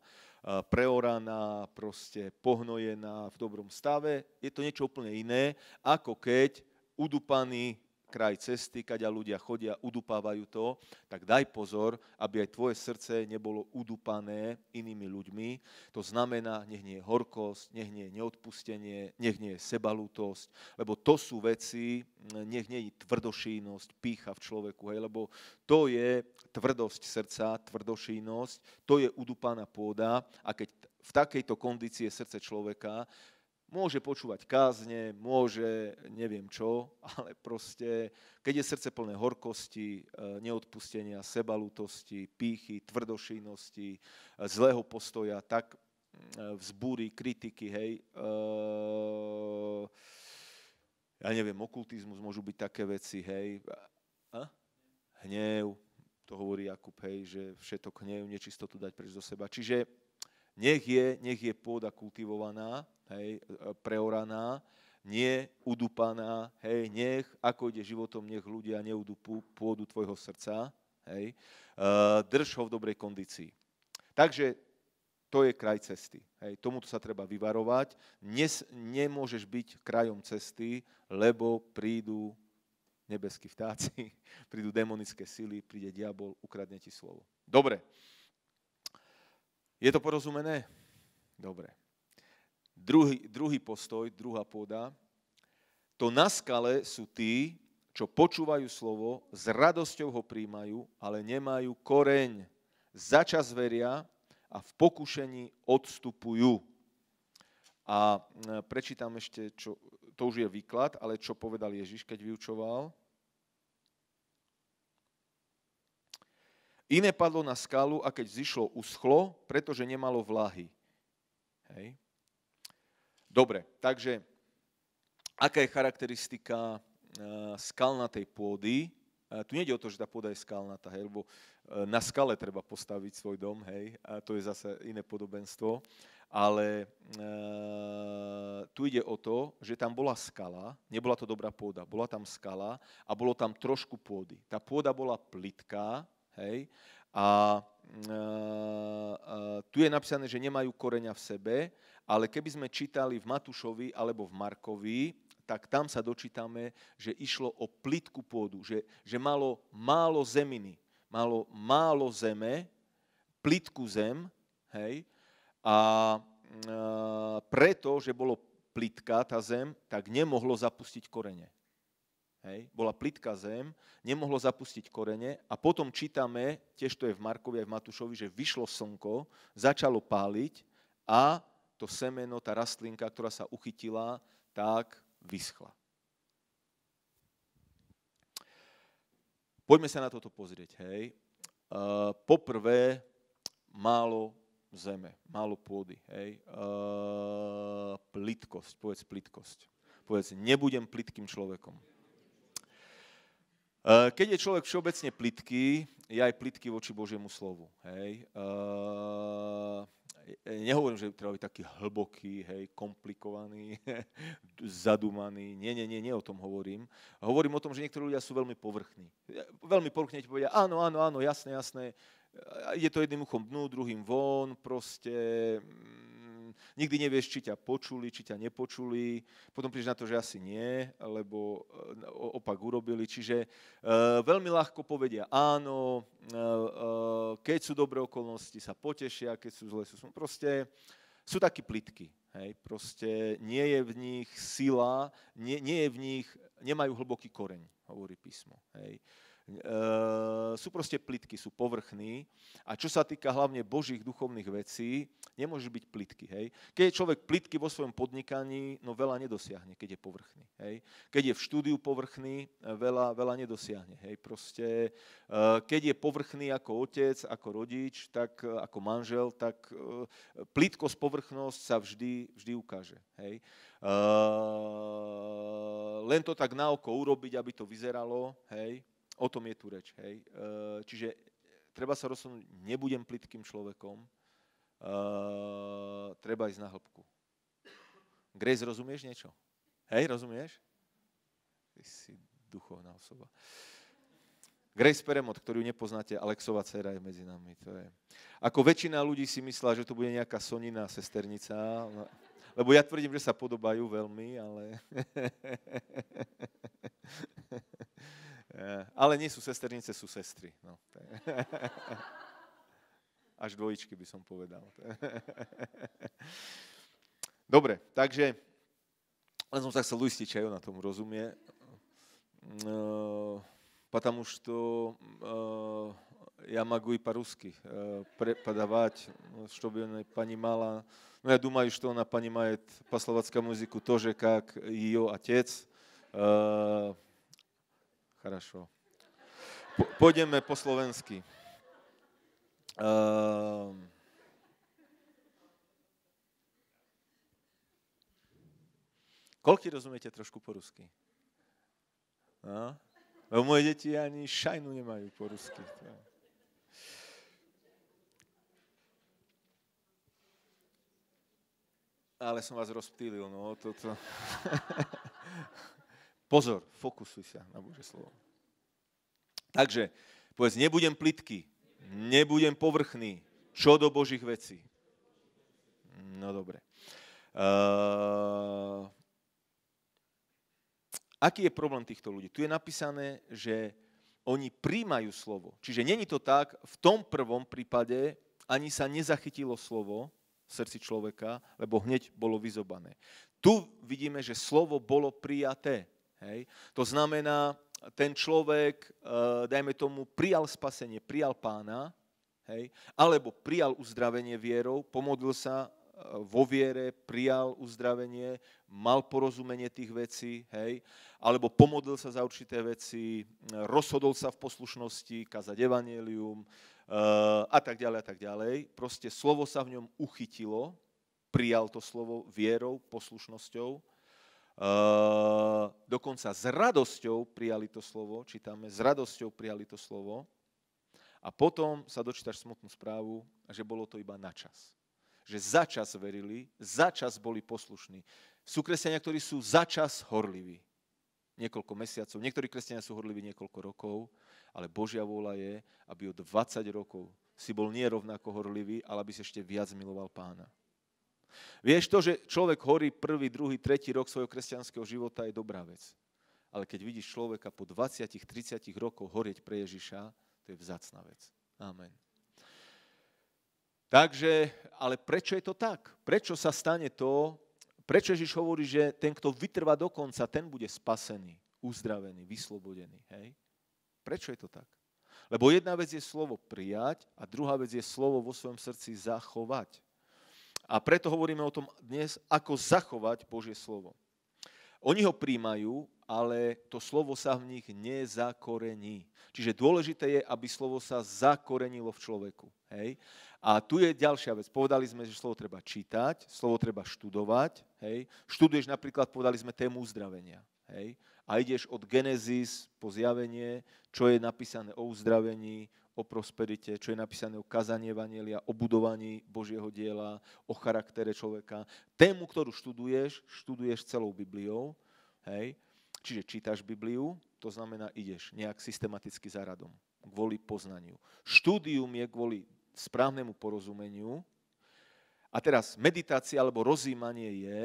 preoraná, proste pohnojená v dobrom stave. Je to niečo úplne iné, ako keď udupaný kraj cesty, kaďa ľudia chodia, udupávajú to, tak daj pozor, aby aj tvoje srdce nebolo udupané inými ľuďmi. To znamená, nech nie je horkosť, nech nie je neodpustenie, nech nie je sebalútosť, lebo to sú veci, nech nie je tvrdošínosť, pícha v človeku, hej, lebo to je tvrdosť srdca, tvrdošínosť, to je udupaná pôda a keď v takejto kondícii je srdce človeka, Môže počúvať kázne, môže neviem čo, ale proste, keď je srdce plné horkosti, e, neodpustenia, sebalutosti, pýchy, tvrdošinnosti, e, zlého postoja, tak e, vzbúry, kritiky, hej, ja neviem, okultizmus môžu byť také veci, hej, hnev, to hovorí Jakub, hej, že všetok hnev, nečistotu dať preč do seba. Čiže nech je, nech je pôda kultivovaná, hej, e, preoraná, nie udupaná, hej, nech, ako ide životom, nech ľudia neudupú pôdu tvojho srdca, hej, e, drž ho v dobrej kondícii. Takže to je kraj cesty. Hej, tomuto sa treba vyvarovať. Nes, nemôžeš byť krajom cesty, lebo prídu nebeskí vtáci, prídu demonické sily, príde diabol, ukradne ti slovo. Dobre, je to porozumené? Dobre. Druhý, druhý postoj, druhá pôda. To na skale sú tí, čo počúvajú slovo, s radosťou ho príjmajú, ale nemajú koreň. Začas veria a v pokušení odstupujú. A prečítam ešte, čo, to už je výklad, ale čo povedal Ježiš, keď vyučoval. Iné padlo na skalu a keď zišlo, uschlo, pretože nemalo vlahy. Hej. Dobre, takže aká je charakteristika eh, skalnatej pôdy? Eh, tu nejde o to, že tá pôda je skalnatá, hej, lebo eh, na skale treba postaviť svoj dom, hej, a to je zase iné podobenstvo, ale uh, tu ide o to, že tam bola skala, nebola to dobrá pôda, bola tam skala a bolo tam trošku pôdy. Tá pôda bola plitká, Hej? A e, e, tu je napísané, že nemajú koreňa v sebe, ale keby sme čítali v Matušovi alebo v Markovi, tak tam sa dočítame, že išlo o plitku pôdu, že, že malo málo zeminy, malo málo zeme, plitku zem, hej, a e, preto, že bolo plitka tá zem, tak nemohlo zapustiť korene. Hej, bola plitka zem, nemohlo zapustiť korene a potom čítame, tiež to je v Markovi aj v Matúšovi, že vyšlo slnko, začalo páliť a to semeno, tá rastlinka, ktorá sa uchytila, tak vyschla. Poďme sa na toto pozrieť. Hej. Uh, poprvé, málo zeme, málo pôdy. Hej. Uh, plitkosť, povedz plitkosť. Povedz, nebudem plitkým človekom. Eh, keď je človek všeobecne plitký, je aj plitký voči Božiemu slovu. Hej. Eh, nehovorím, že treba byť taký hlboký, hej, komplikovaný, zadumaný. Nie, nie, nie, nie o tom hovorím. Hovorím o tom, že niektorí ľudia sú veľmi povrchní. Veľmi povrchne ti povedia, áno, áno, áno, jasné, jasné. Je eh, to jedným uchom dnu, druhým von, proste mm, Nikdy nevieš, či ťa počuli, či ťa nepočuli. Potom prídeš na to, že asi nie, lebo e, opak urobili. Čiže e, veľmi ľahko povedia áno, e, e, keď sú dobré okolnosti, sa potešia, keď sú zlé, sú proste sú takí plitky. Hej? Proste nie je v nich sila, nie, nie je v nich, nemajú hlboký koreň, hovorí písmo. Hej? Uh, Ehm, sú proste plitky, sú povrchní a čo sa týka hlavne božích duchovných vecí, nemôže byť plitky. Hej. Keď je človek plitky vo svojom podnikaní, no veľa nedosiahne, keď je povrchný. Hej. Keď je v štúdiu povrchný, eh, veľa, veľa nedosiahne. Hej. Proste, eh, keď je povrchný ako otec, ako rodič, tak eh, ako manžel, tak plitkosť, povrchnosť sa vždy, vždy ukáže. Hej. Len to tak na oko urobiť, aby to vyzeralo, hej, O tom je tu reč, hej. E, čiže treba sa rozhodnúť, nebudem plitkým človekom, e, treba ísť na hĺbku. Grace, rozumieš niečo? Hej, rozumieš? Ty si duchovná osoba. Grace Peremot, ktorú nepoznáte, Alexova dcera je medzi nami. To je. Ako väčšina ľudí si myslela, že to bude nejaká sonina sesternica, no, lebo ja tvrdím, že sa podobajú veľmi, ale... Eh, ale nie sú sesternice, sú sestry. No. Až dvojičky by som povedal. Dobre, takže len som sa chcel uistiť, či aj ona tomu rozumie. Eh, Potom už to ja eh, magu iba rusky prepadávať, čo by ona pani mala. No ja dúmaju, že ona pani má po slovacká muziku to, že kak jej otec, Хорошо. Pôjdeme po slovensky. Uh... Koľko rozumiete trošku po rusky? No? Lebo moje deti ani šajnu nemajú po rusky. Ale som vás rozptýlil, no, toto. Pozor, fokusuj sa na Bože slovo. Takže, povedz, nebudem plitky. nebudem povrchný, čo do Božích vecí. No dobre. Uh, aký je problém týchto ľudí? Tu je napísané, že oni príjmajú slovo. Čiže není to tak, v tom prvom prípade ani sa nezachytilo slovo v srdci človeka, lebo hneď bolo vyzobané. Tu vidíme, že slovo bolo prijaté. Hej. To znamená, ten človek, eh, dajme tomu, prijal spasenie, prijal pána, hej, alebo prijal uzdravenie vierou, pomodlil sa eh, vo viere, prijal uzdravenie, mal porozumenie tých vecí, hej, alebo pomodlil sa za určité veci, eh, rozhodol sa v poslušnosti, kazať evanelium a tak ďalej a tak ďalej. Proste slovo sa v ňom uchytilo, prijal to slovo vierou, poslušnosťou Eh, dokonca s radosťou prijali to slovo, čítame, s radosťou prijali to slovo. A potom sa dočítaš smutnú správu, že bolo to iba na čas. Že za čas verili, za čas boli poslušní. Sú kresťania, ktorí sú za čas horliví. Niekoľko mesiacov. Niektorí kresťania sú horliví niekoľko rokov, ale Božia vôľa je, aby od 20 rokov si bol nie rovnako horlivý, ale aby si ešte viac miloval pána. Vieš to, že človek horí prvý, druhý, tretí rok svojho kresťanského života je dobrá vec. Ale keď vidíš človeka po 20-30 rokoch horieť pre Ježiša, to je vzácna vec. Amen. Takže, ale prečo je to tak? Prečo sa stane to? Prečo Ježiš hovorí, že ten, kto vytrvá do konca, ten bude spasený, uzdravený, vyslobodený? Hej? Prečo je to tak? Lebo jedna vec je slovo prijať a druhá vec je slovo vo svojom srdci zachovať. A preto hovoríme o tom dnes, ako zachovať Božie slovo. Oni ho príjmajú, ale to slovo sa v nich nezakorení. Čiže dôležité je, aby slovo sa zakorenilo v človeku. Hej? A tu je ďalšia vec. Povedali sme, že slovo treba čítať, slovo treba študovať. Hej? Študuješ napríklad, povedali sme tému uzdravenia. Hej? A ideš od Genesis po zjavenie, čo je napísané o uzdravení, o prosperite, čo je napísané o kazaní Evangelia, o budovaní Božieho diela, o charaktere človeka. Tému, ktorú študuješ, študuješ celou Bibliou. Hej? Čiže čítaš Bibliu, to znamená, ideš nejak systematicky za radom, kvôli poznaniu. Štúdium je kvôli správnemu porozumeniu. A teraz meditácia alebo rozímanie je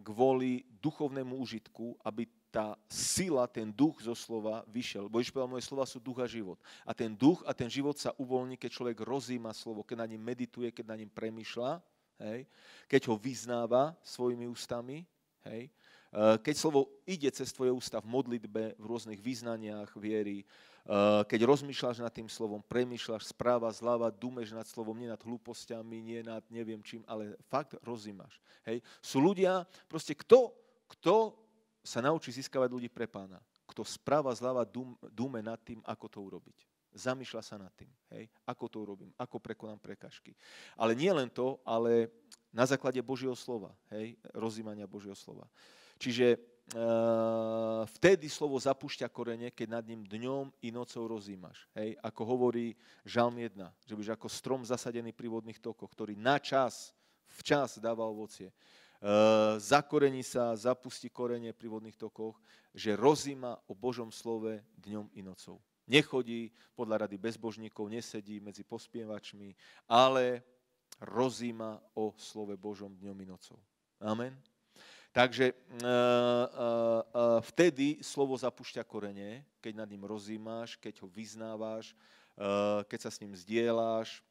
kvôli duchovnému užitku, aby tá sila, ten duch zo slova vyšiel. Božiš povedal, moje slova sú duch a život. A ten duch a ten život sa uvoľní, keď človek rozíma slovo, keď na ním medituje, keď na ním premyšľa, hej, keď ho vyznáva svojimi ústami, hej, e, keď slovo ide cez tvoje ústa v modlitbe, v rôznych význaniach viery, e, keď rozmýšľaš nad tým slovom, premýšľaš správa, zľava, dumeš nad slovom, nie nad hlúpostiami, nie nad neviem čím, ale fakt rozímaš. Hej. Sú ľudia, proste kto, kto sa naučí získavať ľudí pre pána. Kto správa zľava dúme dume nad tým, ako to urobiť. Zamýšľa sa nad tým, hej, ako to urobím, ako prekonám prekažky. Ale nie len to, ale na základe Božieho slova, hej, rozímania Božieho slova. Čiže eh, vtedy slovo zapúšťa korene, keď nad ním dňom i nocou rozímaš. Hej, ako hovorí Žalm 1, že byš ako strom zasadený pri vodných tokoch, ktorý na čas, včas dáva ovocie. Eh, zakorení sa, zapustí korene pri vodných tokoch, že rozíma o Božom slove dňom i nocou. Nechodí podľa rady bezbožníkov, nesedí medzi pospievačmi, ale rozíma o slove Božom dňom i nocou. Amen. Takže eh, eh, vtedy slovo zapúšťa korene, keď nad ním rozímáš, keď ho vyznávaš, keď sa s ním zdieláš,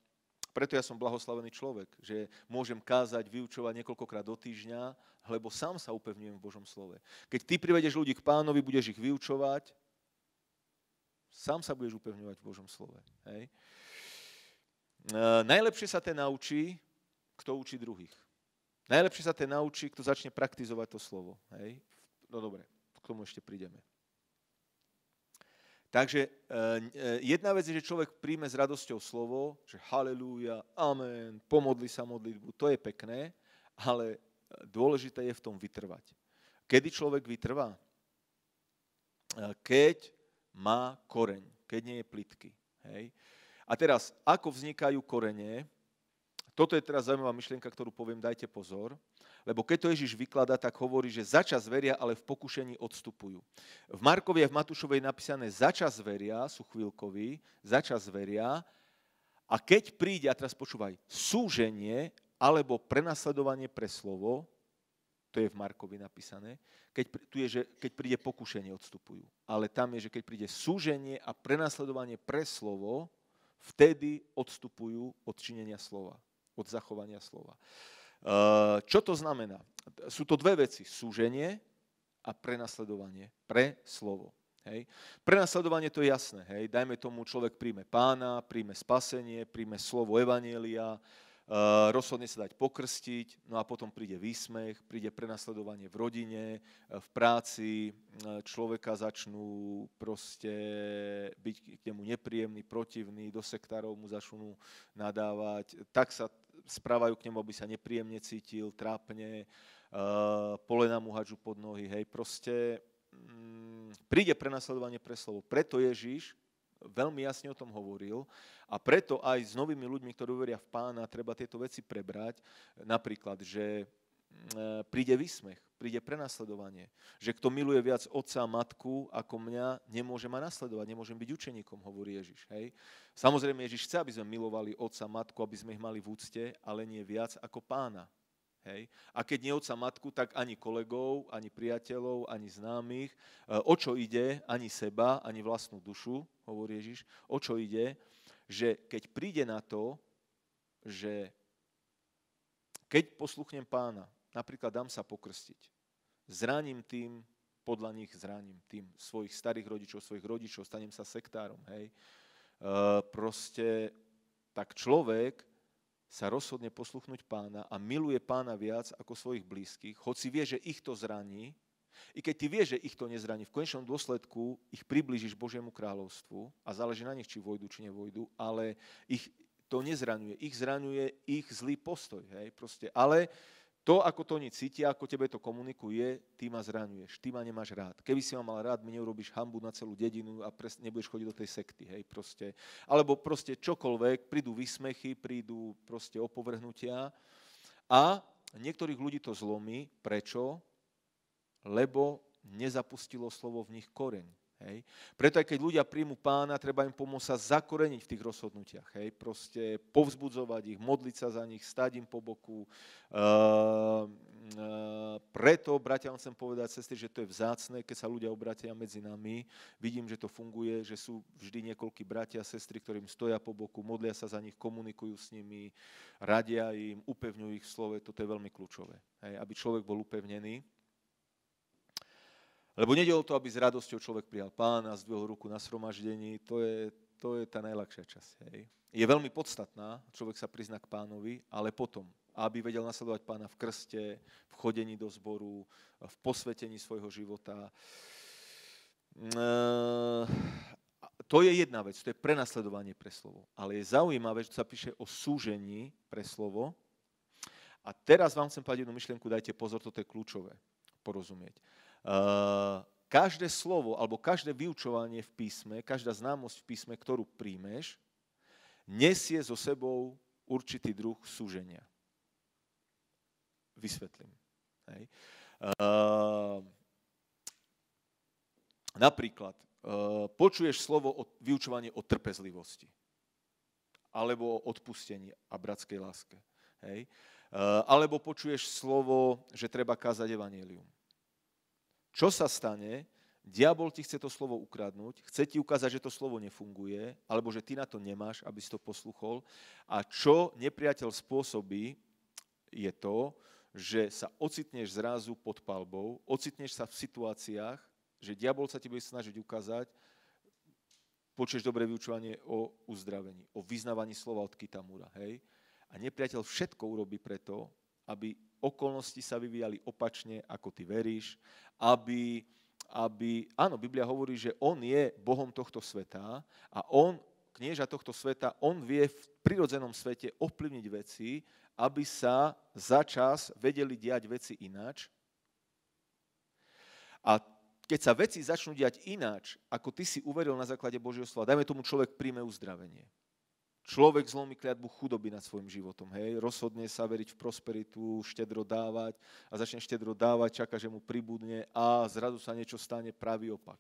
preto ja som blahoslavený človek, že môžem kázať, vyučovať niekoľkokrát do týždňa, lebo sám sa upevňujem v Božom slove. Keď ty privedeš ľudí k pánovi, budeš ich vyučovať, sám sa budeš upevňovať v Božom slove. Hej? E, najlepšie sa ten naučí, kto učí druhých. Najlepšie sa ten naučí, kto začne praktizovať to slovo. Hej? No dobre, k tomu ešte prídeme. Takže e, e, jedna vec je, že človek príjme s radosťou slovo, že halelúja, amen, pomodli sa modlitbu, to je pekné, ale e, dôležité je v tom vytrvať. Kedy človek vytrvá? Keď má koreň, keď nie je plitky. Hej? A teraz, ako vznikajú korene? Toto je teraz zaujímavá myšlienka, ktorú poviem, dajte pozor lebo keď to Ježiš vyklada, tak hovorí, že začas veria, ale v pokušení odstupujú. V Markovi a v Matúšovej je napísané začas veria, sú chvíľkoví, začas veria, a keď príde, a teraz počúvaj, súženie alebo prenasledovanie pre slovo, to je v Markovi napísané, keď, tu je, že keď príde pokušenie, odstupujú. Ale tam je, že keď príde súženie a prenasledovanie pre slovo, vtedy odstupujú od činenia slova, od zachovania slova. Eh, čo to znamená? Sú to dve veci. Súženie a prenasledovanie. Pre slovo. Hej. Prenasledovanie to je jasné. Hej. Dajme tomu, človek príjme pána, príjme spasenie, príjme slovo evanielia, eh, rozhodne sa dať pokrstiť, no a potom príde výsmech, príde prenasledovanie v rodine, eh, v práci, človeka začnú proste byť k nemu nepríjemný, protivný, do sektárov mu začnú nadávať. Tak sa správajú k nemu, aby sa nepríjemne cítil, trápne, eh, polena mu hačú pod nohy, hej, proste um, príde prenasledovanie pre slovo. Preto Ježíš veľmi jasne o tom hovoril a preto aj s novými ľuďmi, ktorí uveria v pána, treba tieto veci prebrať. Napríklad, že E, príde výsmech, príde prenasledovanie. Že kto miluje viac otca a matku ako mňa, nemôže ma nasledovať, nemôžem byť učeníkom, hovorí Ježiš. Hej? Samozrejme, Ježiš chce, aby sme milovali otca a matku, aby sme ich mali v úcte, ale nie viac ako pána. Hej? A keď nie otca matku, tak ani kolegov, ani priateľov, ani známych. E, o čo ide? Ani seba, ani vlastnú dušu, hovorí Ježiš. O čo ide? Že keď príde na to, že keď posluchnem pána, Napríklad dám sa pokrstiť. Zraním tým, podľa nich zraním tým svojich starých rodičov, svojich rodičov, stanem sa sektárom, hej. E, proste tak človek sa rozhodne posluchnúť pána a miluje pána viac ako svojich blízkych, hoci vie, že ich to zraní, i keď ty vieš, že ich to nezraní, v konečnom dôsledku ich priblížiš Božiemu kráľovstvu a záleží na nich, či vojdu, či nevojdu, ale ich to nezraňuje. Ich zraňuje ich zlý postoj. Hej? Proste, ale to, ako to oni cítia, ako tebe to komunikuje, ty ma zraňuješ, ty ma nemáš rád. Keby si ma mal rád, mi neurobiš hambu na celú dedinu a pres, nebudeš chodiť do tej sekty, hej, proste. Alebo proste čokoľvek, prídu výsmechy, prídu proste opovrhnutia a niektorých ľudí to zlomí. Prečo? Lebo nezapustilo slovo v nich koreň Hej. Preto aj keď ľudia príjmu pána, treba im pomôcť sa zakoreniť v tých rozhodnutiach. Hej. Proste povzbudzovať ich, modliť sa za nich, stať im po boku. E, e, preto, bratia, chcem povedať, sestry, že to je vzácne, keď sa ľudia obratia medzi nami. Vidím, že to funguje, že sú vždy niekoľkí bratia a sestry, ktorým stoja po boku, modlia sa za nich, komunikujú s nimi, radia im, upevňujú ich v slove. Toto je veľmi kľúčové, hej. aby človek bol upevnený. Lebo nejde o to, aby s radosťou človek prijal pána, zdvihol ruku na sromaždení, to je, to je tá najľahšia časť. Hej. Je veľmi podstatná, človek sa prizná k pánovi, ale potom, aby vedel nasledovať pána v krste, v chodení do zboru, v posvetení svojho života. Ehm, to je jedna vec, to je prenasledovanie pre slovo. Ale je zaujímavé, že sa píše o súžení pre slovo. A teraz vám chcem povedať jednu myšlienku, dajte pozor, toto je kľúčové porozumieť. Eh, každé slovo alebo každé vyučovanie v písme, každá známosť v písme, ktorú príjmeš, nesie so sebou určitý druh súženia. Vysvetlím. Hej. Uh, napríklad, uh, počuješ slovo o, vyučovanie o trpezlivosti alebo o odpustení a bratskej láske. Hej. Uh, alebo počuješ slovo, že treba kázať evanílium čo sa stane? Diabol ti chce to slovo ukradnúť, chce ti ukázať, že to slovo nefunguje, alebo že ty na to nemáš, aby si to posluchol. A čo nepriateľ spôsobí, je to, že sa ocitneš zrazu pod palbou, ocitneš sa v situáciách, že diabol sa ti bude snažiť ukázať, počuješ dobré vyučovanie o uzdravení, o vyznávaní slova od Kitamura, hej? A nepriateľ všetko urobí preto, aby okolnosti sa vyvíjali opačne, ako ty veríš, aby, aby, áno, Biblia hovorí, že on je Bohom tohto sveta a on, knieža tohto sveta, on vie v prirodzenom svete ovplyvniť veci, aby sa za čas vedeli diať veci ináč. A keď sa veci začnú diať ináč, ako ty si uveril na základe Božieho slova, dajme tomu človek príjme uzdravenie. Človek zlomí kliatbu chudoby nad svojim životom. Hej? Rozhodne sa veriť v prosperitu, štedro dávať a začne štedro dávať, čaká, že mu pribudne a zrazu sa niečo stane pravý opak.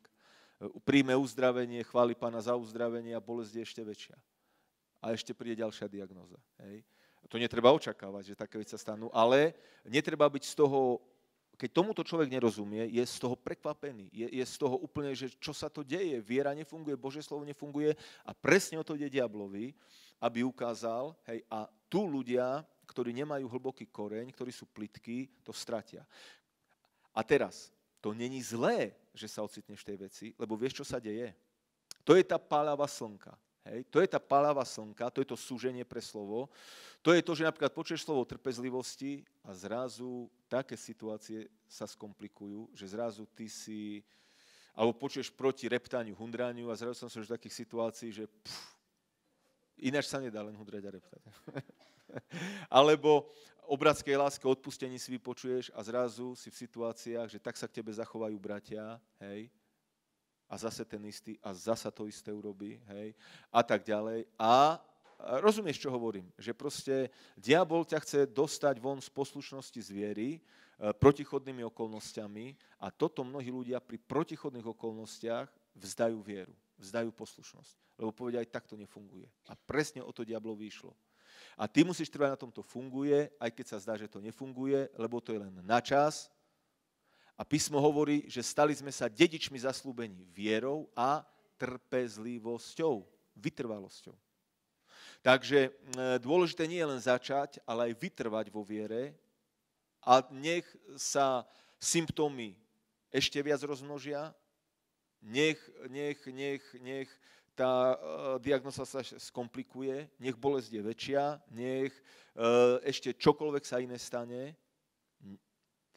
Príjme uzdravenie, chváli pána za uzdravenie a bolesť je ešte väčšia. A ešte príde ďalšia diagnoza. Hej? To netreba očakávať, že také veci sa stanú, ale netreba byť z toho keď tomuto človek nerozumie, je z toho prekvapený, je, je z toho úplne, že čo sa to deje, viera nefunguje, Božie slovo nefunguje a presne o to ide diablovi, aby ukázal, hej, a tu ľudia, ktorí nemajú hlboký koreň, ktorí sú plitky, to stratia. A teraz, to není zlé, že sa ocitneš v tej veci, lebo vieš, čo sa deje. To je tá páľava slnka. Hej, to je tá paláva slnka, to je to súženie pre slovo. To je to, že napríklad počuješ slovo trpezlivosti a zrazu také situácie sa skomplikujú, že zrazu ty si, alebo počuješ proti reptaniu, hundraniu a zrazu som sa už v takých situácií, že pff, ináč sa nedá len hundrať a reptať. alebo obradskej láske, odpustení si vypočuješ a zrazu si v situáciách, že tak sa k tebe zachovajú bratia, hej, a zase ten istý a zasa to isté urobí, hej, a tak ďalej. A rozumieš, čo hovorím? Že proste diabol ťa chce dostať von z poslušnosti zviery e, protichodnými okolnostiami a toto mnohí ľudia pri protichodných okolnostiach vzdajú vieru, vzdajú poslušnosť. Lebo povedia, aj takto nefunguje. A presne o to diablo vyšlo. A ty musíš trvať na tom, to funguje, aj keď sa zdá, že to nefunguje, lebo to je len na čas, a písmo hovorí, že stali sme sa dedičmi zaslúbení vierou a trpezlivosťou, vytrvalosťou. Takže e, dôležité nie je len začať, ale aj vytrvať vo viere a nech sa symptómy ešte viac rozmnožia, nech, nech, nech, nech tá e, diagnoza sa skomplikuje, nech bolesť je väčšia, nech e, ešte čokoľvek sa iné stane,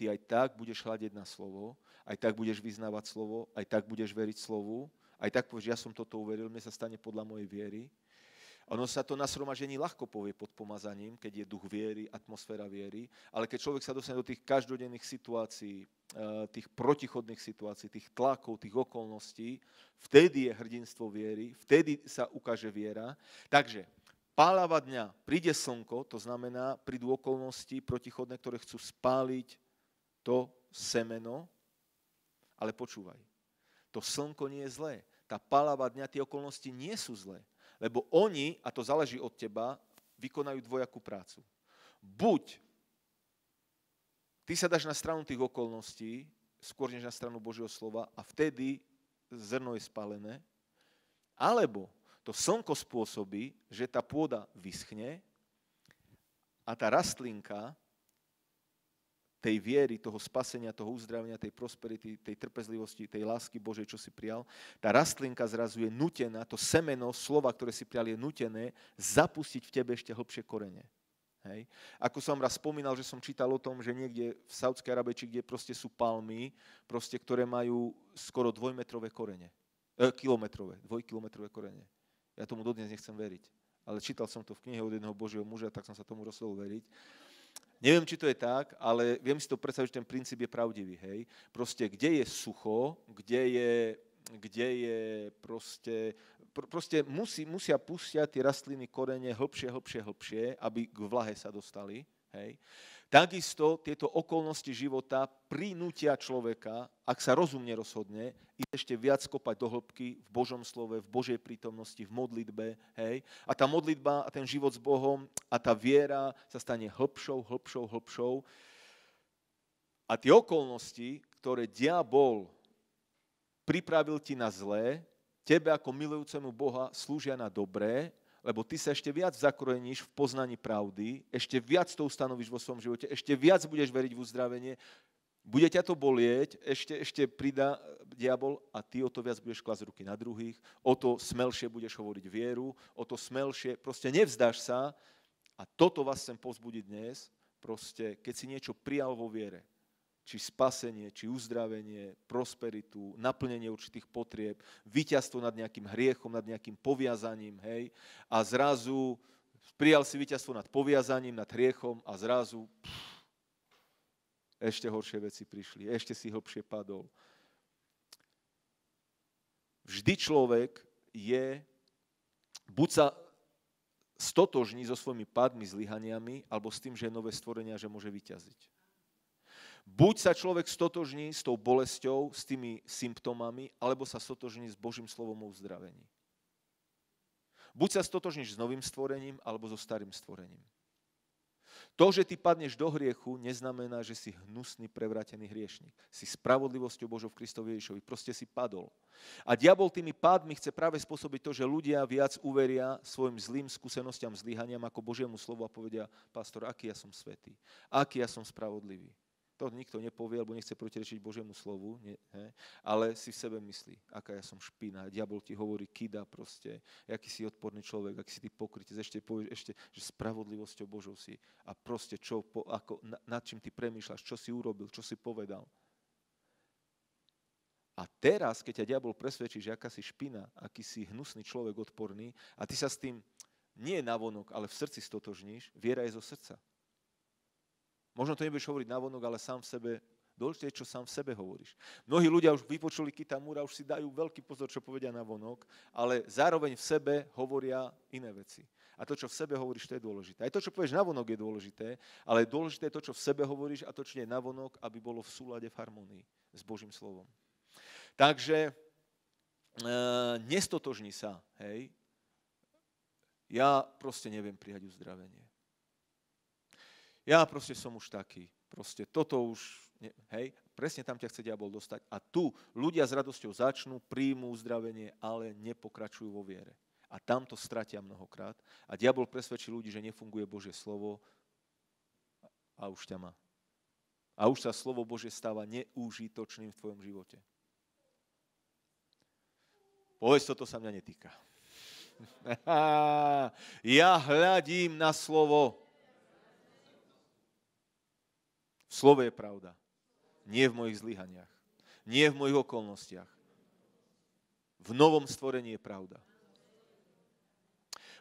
ty aj tak budeš hľadiť na slovo, aj tak budeš vyznávať slovo, aj tak budeš veriť slovu, aj tak povieš, ja som toto uveril, mne sa stane podľa mojej viery. Ono sa to na sromažení ľahko povie pod pomazaním, keď je duch viery, atmosféra viery, ale keď človek sa dostane do tých každodenných situácií, eh, tých protichodných situácií, tých tlakov, tých okolností, vtedy je hrdinstvo viery, vtedy sa ukáže viera. Takže pálava dňa, príde slnko, to znamená, prídu okolnosti protichodné, ktoré chcú spáliť to semeno, ale počúvaj, to slnko nie je zlé, tá palava dňa, tie okolnosti nie sú zlé, lebo oni, a to záleží od teba, vykonajú dvojakú prácu. Buď ty sa dáš na stranu tých okolností, skôr než na stranu Božieho slova a vtedy zrno je spalené, alebo to slnko spôsobí, že tá pôda vyschne a tá rastlinka tej viery, toho spasenia, toho uzdravenia, tej prosperity, tej trpezlivosti, tej lásky Božej, čo si prijal. Tá rastlinka zrazu je nutená, to semeno slova, ktoré si prijal, je nutené zapustiť v tebe ešte hlbšie korene. Hej. Ako som raz spomínal, že som čítal o tom, že niekde v Saudskej Arabeči, kde proste sú palmy, proste, ktoré majú skoro dvojmetrové korene. E, kilometrové, dvojkilometrové korene. Ja tomu dodnes nechcem veriť. Ale čítal som to v knihe od jedného Božieho muža, tak som sa tomu rozhodol veriť. Neviem, či to je tak, ale viem si to predstaviť, že ten princíp je pravdivý. Hej? Proste, kde je sucho, kde je, kde je proste... Pr- proste musí, musia pustiať tie rastliny korene hlbšie, hlbšie, hlbšie, aby k vlahe sa dostali. Hej? Takisto tieto okolnosti života prinútia človeka, ak sa rozumne rozhodne, ísť ešte viac kopať do hĺbky v Božom slove, v Božej prítomnosti, v modlitbe. Hej? A tá modlitba a ten život s Bohom a tá viera sa stane hĺbšou, hĺbšou, hĺbšou. A tie okolnosti, ktoré diabol pripravil ti na zlé, tebe ako milujúcemu Boha slúžia na dobré lebo ty sa ešte viac zakoreníš v poznaní pravdy, ešte viac to ustanovíš vo svojom živote, ešte viac budeš veriť v uzdravenie, bude ťa to bolieť, ešte, ešte pridá diabol a ty o to viac budeš klasť ruky na druhých, o to smelšie budeš hovoriť vieru, o to smelšie, proste nevzdáš sa a toto vás chcem pozbudiť dnes, proste keď si niečo prijal vo viere, či spasenie, či uzdravenie, prosperitu, naplnenie určitých potrieb, víťazstvo nad nejakým hriechom, nad nejakým poviazaním, hej, a zrazu prijal si víťazstvo nad poviazaním, nad hriechom a zrazu pff, ešte horšie veci prišli, ešte si hlbšie padol. Vždy človek je, buď sa stotožní so svojimi padmi, zlyhaniami, alebo s tým, že je nové stvorenia, že môže vyťaziť. Buď sa človek stotožní s tou bolesťou, s tými symptómami, alebo sa stotožní s Božím slovom o uzdravení. Buď sa stotožníš s novým stvorením, alebo so starým stvorením. To, že ty padneš do hriechu, neznamená, že si hnusný, prevrátený hriešnik. Si spravodlivosťou Božou v Kristovi Ježišovi. Proste si padol. A diabol tými pádmi chce práve spôsobiť to, že ľudia viac uveria svojim zlým skúsenostiam, zlyhaniam ako Božiemu slovu a povedia, pastor, aký ja som svetý, aký ja som spravodlivý. To nikto nepovie, alebo nechce protirečiť Božiemu slovu, nie, he? ale si v sebe myslí, aká ja som špina, diabol ti hovorí, kida proste, aký si odporný človek, aký si ty pokrytec, ešte povieš, ešte, že spravodlivosťou Božou si a proste čo, po, ako, na, nad čím ty premýšľaš, čo si urobil, čo si povedal. A teraz, keď ťa diabol presvedčí, že aká si špina, aký si hnusný človek odporný a ty sa s tým nie navonok, ale v srdci stotožníš, viera je zo srdca. Možno to nebudeš hovoriť navonok, ale sám v sebe Dôležité je, čo sám v sebe hovoríš. Mnohí ľudia už vypočuli Kitamura, už si dajú veľký pozor, čo povedia na vonok, ale zároveň v sebe hovoria iné veci. A to, čo v sebe hovoríš, to je dôležité. Aj to, čo povieš na vonok, je dôležité, ale dôležité je to, čo v sebe hovoríš a to, čo je na vonok, aby bolo v súlade, v harmonii s Božím slovom. Takže e, nestotožni sa, hej. Ja proste neviem prijať uzdravenie ja proste som už taký, proste toto už, hej, presne tam ťa chce diabol dostať. A tu ľudia s radosťou začnú, príjmú uzdravenie, ale nepokračujú vo viere. A tam to stratia mnohokrát. A diabol presvedčí ľudí, že nefunguje Božie slovo a už ťa má. A už sa slovo Bože stáva neúžitočným v tvojom živote. Povedz, toto sa mňa netýka. ja hľadím na slovo. Slovo je pravda. Nie v mojich zlyhaniach. Nie v mojich okolnostiach. V novom stvorení je pravda.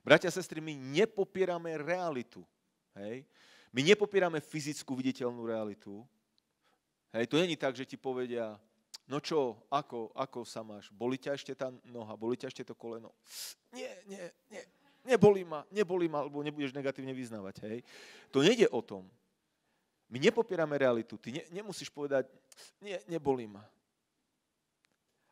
Bratia a sestry, my nepopierame realitu. Hej? My nepopierame fyzickú viditeľnú realitu. Hej, to není tak, že ti povedia, no čo, ako, ako sa máš, boli ťa ešte tá noha, boli ťa ešte to koleno. Nie, nie, nie, nebolí ma, nebolí ma, alebo nebudeš negatívne vyznávať. Hej. To nejde o tom. My nepopierame realitu. Ty ne, nemusíš povedať, nie, nebolí ma.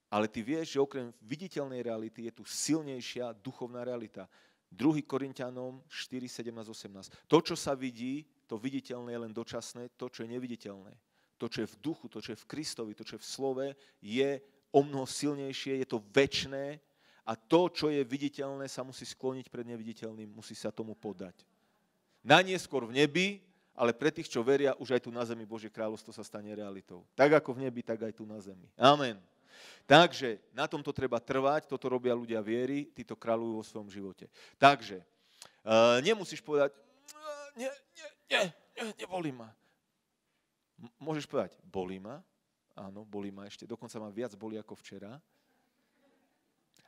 Ale ty vieš, že okrem viditeľnej reality je tu silnejšia duchovná realita. 2. Korintianom 4, 17, 18. To, čo sa vidí, to viditeľné je len dočasné, to, čo je neviditeľné, to, čo je v duchu, to, čo je v Kristovi, to, čo je v slove, je o mnoho silnejšie, je to väčné a to, čo je viditeľné, sa musí skloniť pred neviditeľným, musí sa tomu podať. Najnieskôr v nebi, ale pre tých, čo veria, už aj tu na zemi Božie kráľovstvo sa stane realitou. Tak ako v nebi, tak aj tu na zemi. Amen. Takže na tomto treba trvať, toto robia ľudia viery, títo kráľujú vo svojom živote. Takže uh, nemusíš povedať, e, nie, nie, nie, nie, nebolí ma. M- môžeš povedať, bolí ma, áno, bolí ma ešte, dokonca ma viac boli ako včera.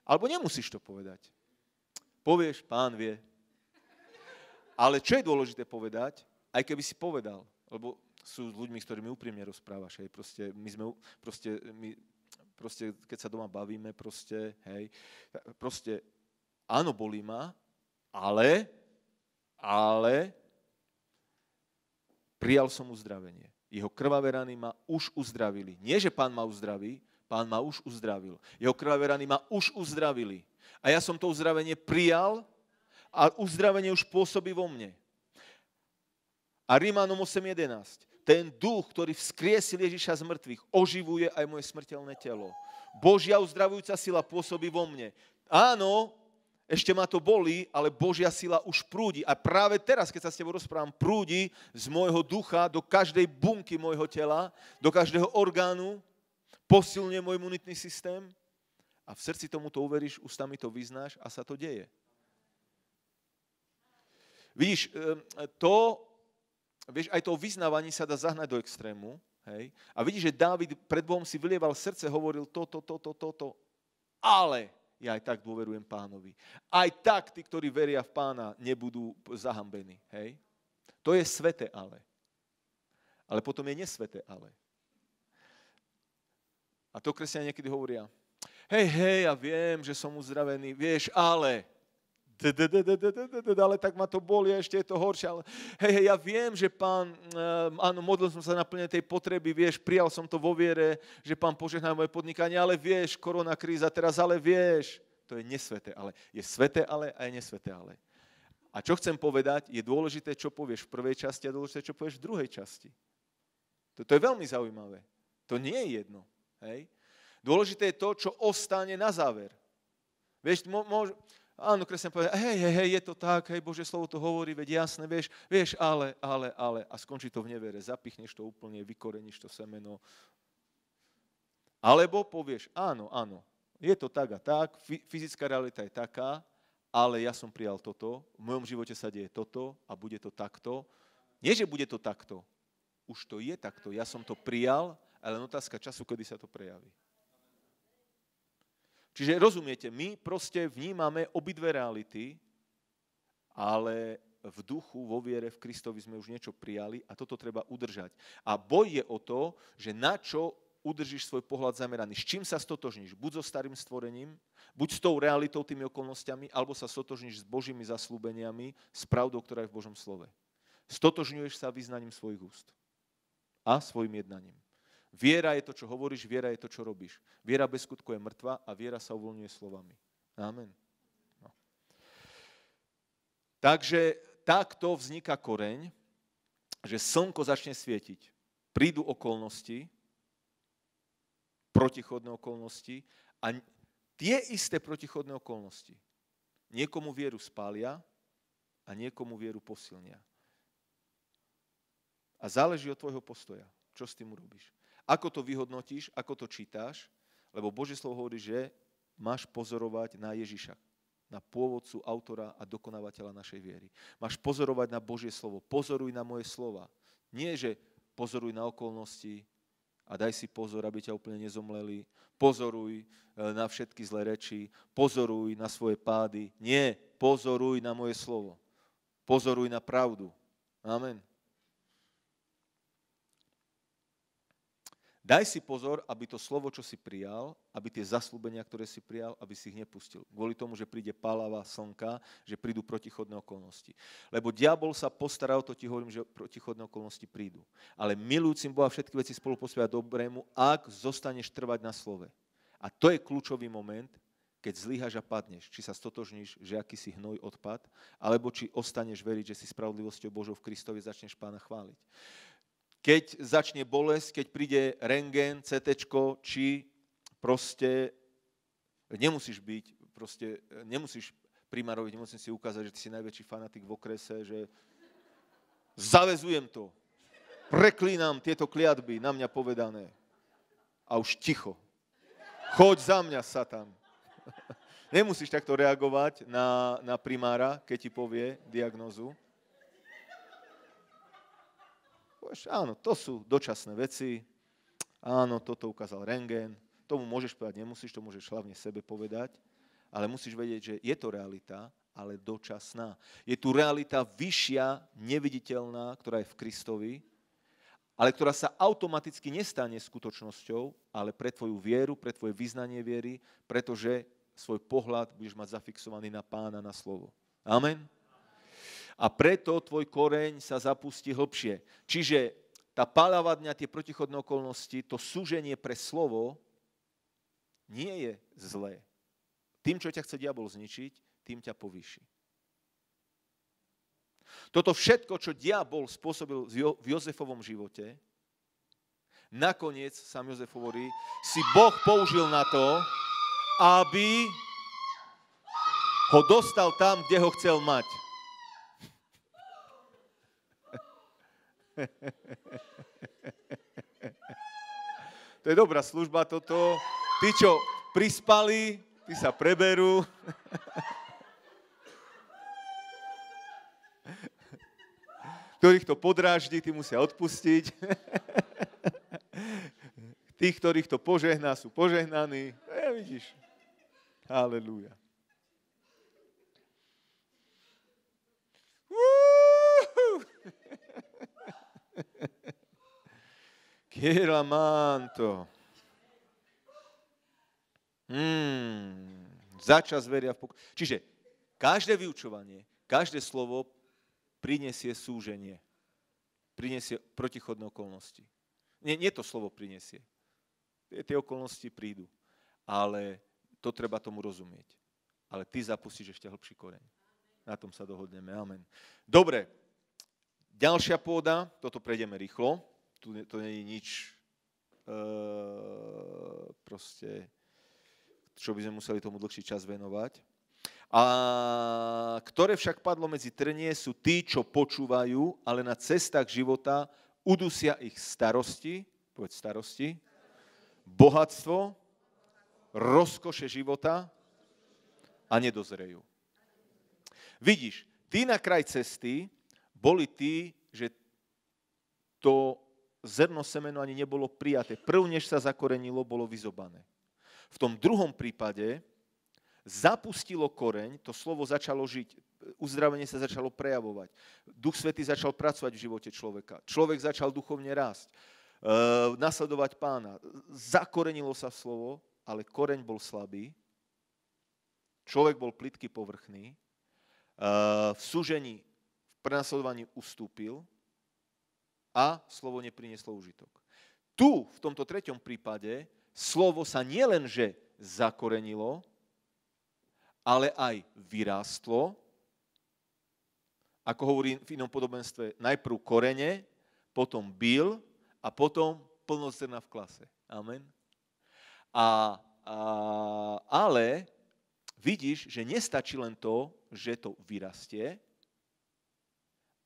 Alebo nemusíš to povedať. Povieš, pán vie. Ale čo je dôležité povedať, aj keby si povedal, lebo sú s ľuďmi, s ktorými úprimne rozprávaš, hej, proste, my sme, proste, my, proste, keď sa doma bavíme, proste, hej, proste, áno, bolí ma, ale, ale, prijal som uzdravenie. Jeho krvavé rany ma už uzdravili. Nie, že pán ma uzdraví, pán ma už uzdravil. Jeho krvavé rany ma už uzdravili. A ja som to uzdravenie prijal a uzdravenie už pôsobí vo mne. A Rímanom 8.11. Ten duch, ktorý vzkriesil Ježiša z mŕtvych, oživuje aj moje smrteľné telo. Božia uzdravujúca sila pôsobí vo mne. Áno, ešte ma to boli, ale Božia sila už prúdi. A práve teraz, keď sa s tebou rozprávam, prúdi z môjho ducha do každej bunky môjho tela, do každého orgánu, posilne môj imunitný systém a v srdci tomu to uveríš, ústami to vyznáš a sa to deje. Vidíš, ehm, to, vieš, aj to vyznávanie sa dá zahnať do extrému. Hej? A vidíš, že Dávid pred Bohom si vylieval srdce, hovoril toto, toto, toto, ale ja aj tak dôverujem pánovi. Aj tak tí, ktorí veria v pána, nebudú zahambení. Hej? To je svete ale. Ale potom je nesvete ale. A to kresťania niekedy hovoria, hej, hej, ja viem, že som uzdravený, vieš, ale ale tak ma to boli a ešte je to horšie. Ale hej, hej, ja viem, že pán, ehm, áno, modlil som sa na plne tej potreby, vieš, prijal som to vo viere, že pán požehná moje podnikanie, ale vieš, korona kríza teraz, ale vieš, to je nesveté ale. Je sveté ale a je nesveté ale. A čo chcem povedať, je dôležité, čo povieš v prvej časti a dôležité, čo povieš v druhej časti. To je veľmi zaujímavé. To nie je jedno. Hej? Dôležité je to, čo ostane na záver. Vieš, mo, mo, áno, kresťan povie, hej, hej, hej, je to tak, hej, Bože slovo to hovorí, veď jasné, vieš, vieš, ale, ale, ale. A skončí to v nevere, zapichneš to úplne, vykoreníš to semeno. Alebo povieš, áno, áno, je to tak a tak, fyzická realita je taká, ale ja som prijal toto, v mojom živote sa deje toto a bude to takto. Nie, že bude to takto, už to je takto, ja som to prijal, ale len otázka času, kedy sa to prejaví. Čiže rozumiete, my proste vnímame obidve reality, ale v duchu, vo viere v Kristovi sme už niečo prijali a toto treba udržať. A boj je o to, že na čo udržíš svoj pohľad zameraný. S čím sa stotožníš? Buď so starým stvorením, buď s tou realitou, tými okolnostiami, alebo sa stotožníš s Božími zaslúbeniami, s pravdou, ktorá je v Božom slove. Stotožňuješ sa význaním svojich úst a svojim jednaním. Viera je to, čo hovoríš, viera je to, čo robíš. Viera bez skutku je mŕtva a viera sa uvoľňuje slovami. Amen. No. Takže takto vzniká koreň, že slnko začne svietiť. Prídu okolnosti, protichodné okolnosti a tie isté protichodné okolnosti niekomu vieru spália a niekomu vieru posilnia. A záleží od tvojho postoja, čo s tým urobíš. Ako to vyhodnotíš, ako to čítáš? Lebo Božie slovo hovorí, že máš pozorovať na Ježiša, na pôvodcu, autora a dokonávateľa našej viery. Máš pozorovať na Božie slovo. Pozoruj na moje slova. Nie, že pozoruj na okolnosti a daj si pozor, aby ťa úplne nezomleli. Pozoruj e, na všetky zlé reči. Pozoruj na svoje pády. Nie, pozoruj na moje slovo. Pozoruj na pravdu. Amen. Daj si pozor, aby to slovo, čo si prijal, aby tie zaslúbenia, ktoré si prijal, aby si ich nepustil. Kvôli tomu, že príde palava slnka, že prídu protichodné okolnosti. Lebo diabol sa postará o to, ti hovorím, že protichodné okolnosti prídu. Ale milujúcim Boha všetky veci spolu dobrému, ak zostaneš trvať na slove. A to je kľúčový moment, keď zlyhaš a padneš, či sa stotožníš, že aký si hnoj odpad, alebo či ostaneš veriť, že si spravodlivosťou Božou v Kristovi začneš pána chváliť keď začne bolesť, keď príde rengén, CT, či proste nemusíš byť, proste e, nemusíš primárovi, nemusím si ukázať, že ty si najväčší fanatik v okrese, že zavezujem to, preklínam tieto kliatby na mňa povedané. A už ticho. Choď za mňa, Satan. Nemusíš takto reagovať na, na primára, keď ti povie diagnozu povieš, áno, to sú dočasné veci, áno, toto ukázal rengén, tomu môžeš povedať, nemusíš, to môžeš hlavne sebe povedať, ale musíš vedieť, že je to realita, ale dočasná. Je tu realita vyššia, neviditeľná, ktorá je v Kristovi, ale ktorá sa automaticky nestane skutočnosťou, ale pre tvoju vieru, pre tvoje vyznanie viery, pretože svoj pohľad budeš mať zafixovaný na pána, na slovo. Amen a preto tvoj koreň sa zapustí hlbšie. Čiže tá palava dňa, tie protichodné okolnosti, to súženie pre slovo nie je zlé. Tým, čo ťa chce diabol zničiť, tým ťa povýši. Toto všetko, čo diabol spôsobil v Jozefovom živote, nakoniec, sám Jozef hovorí, si Boh použil na to, aby ho dostal tam, kde ho chcel mať. To je dobrá služba toto. Tí, čo prispali, tí sa preberú. Ktorých to podráždi, tí musia odpustiť. Tých, ktorých to požehná, sú požehnaní. No ja vidíš. Halelúja. Kiramanto. Hmm. Začas veria v pokoj. Čiže každé vyučovanie, každé slovo prinesie súženie. Prinesie protichodné okolnosti. Nie, nie to slovo prinesie. Tie okolnosti prídu. Ale to treba tomu rozumieť. Ale ty zapustíš ešte hlbší koreň. Na tom sa dohodneme. Amen. Dobre. Ďalšia pôda, toto prejdeme rýchlo tu, to nie je nič e, proste, čo by sme museli tomu dlhší čas venovať. A ktoré však padlo medzi trnie, sú tí, čo počúvajú, ale na cestách života udusia ich starosti, povedz starosti, bohatstvo, rozkoše života a nedozrejú. Vidíš, tí na kraj cesty boli tí, že to zrno semeno ani nebolo prijaté. Prv, než sa zakorenilo, bolo vyzobané. V tom druhom prípade zapustilo koreň, to slovo začalo žiť, uzdravenie sa začalo prejavovať. Duch Svety začal pracovať v živote človeka. Človek začal duchovne rásť, e, nasledovať pána. Zakorenilo sa slovo, ale koreň bol slabý, človek bol plitky povrchný, e, v súžení, v prenasledovaní ustúpil, a slovo neprinieslo užitok. Tu, v tomto treťom prípade, slovo sa nielenže zakorenilo, ale aj vyrástlo. Ako hovorí v inom podobenstve, najprv korene, potom byl a potom plnocerná v klase. Amen. A, a, ale vidíš, že nestačí len to, že to vyrastie,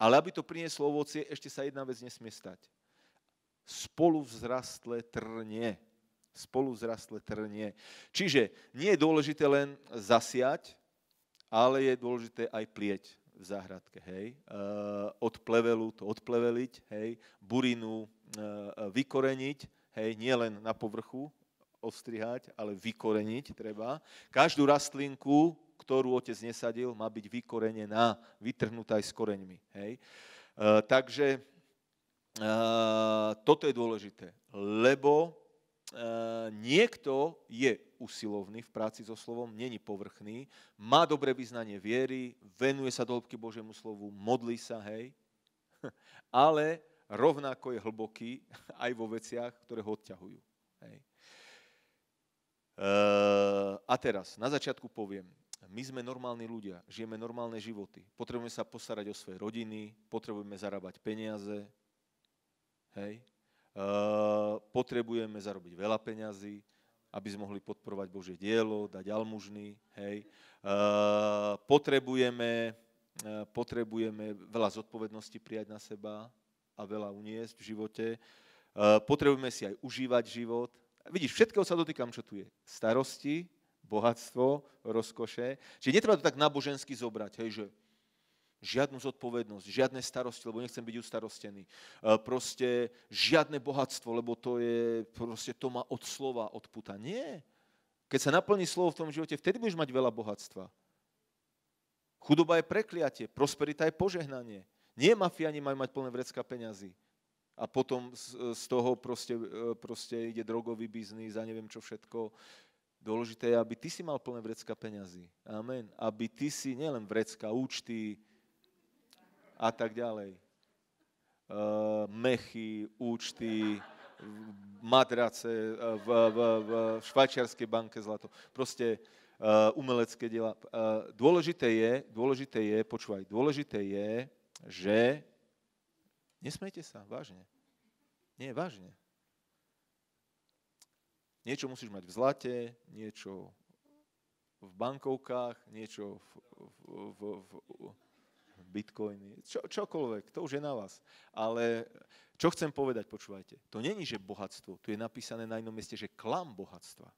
ale aby to prinieslo ovocie, ešte sa jedna vec nesmie stať. Spolu vzrastle trnie. Spolu vzrastle trnie. Čiže nie je dôležité len zasiať, ale je dôležité aj plieť v záhradke, hej, od plevelu to odpleveliť, hej, burinu vykoreniť, hej, nie len na povrchu ostrihať, ale vykoreniť treba. Každú rastlinku ktorú otec nesadil, má byť vykorenená, vytrhnutá aj s koreňmi. Hej? Uh, takže uh, toto je dôležité, lebo uh, niekto je usilovný v práci so slovom, není povrchný, má dobré vyznanie viery, venuje sa do hĺbky Božiemu slovu, modlí sa, hej, ale rovnako je hlboký aj vo veciach, ktoré ho odťahujú. Hej. Uh, a teraz, na začiatku poviem, my sme normálni ľudia, žijeme normálne životy. Potrebujeme sa posarať o svoje rodiny, potrebujeme zarábať peniaze, hej? Uh, potrebujeme zarobiť veľa peňazí, aby sme mohli podporovať Božie dielo, dať almužny, hej. Uh, potrebujeme, uh, potrebujeme veľa zodpovednosti prijať na seba a veľa uniesť v živote. potrebujeme si aj užívať život. Vidíš, všetkého sa dotýkam, čo tu je. Starosti, bohatstvo, rozkoše. Čiže netreba to tak nábožensky zobrať, hej, že žiadnu zodpovednosť, žiadne starosti, lebo nechcem byť ustarostený. E, proste žiadne bohatstvo, lebo to je, proste to má od slova odputa. Nie. Keď sa naplní slovo v tom živote, vtedy budeš mať veľa bohatstva. Chudoba je prekliatie, prosperita je požehnanie. Nie mafiáni majú mať plné vrecka peňazí. A potom z, z toho proste, e, proste ide drogový biznis a neviem čo všetko. Dôležité je, aby ty si mal plné vrecka peňazí. Amen. Aby ty si nielen vrecka, účty a tak ďalej. Uh, mechy, účty, matrace eh, v, v, v švajčiarskej banke zlato. Proste uh, umelecké diela. Uh, dôležité je, dôležité je, počúvaj, dôležité je, že nesmejte sa, vážne. Nie, vážne. Niečo musíš mať v zlate, niečo v bankovkách, niečo v, v, v, v, v bitcoiny, čo, čokoľvek, to už je na vás. Ale čo chcem povedať, počúvajte, to není, že bohatstvo, tu je napísané na inom mieste, že klam bohatstva.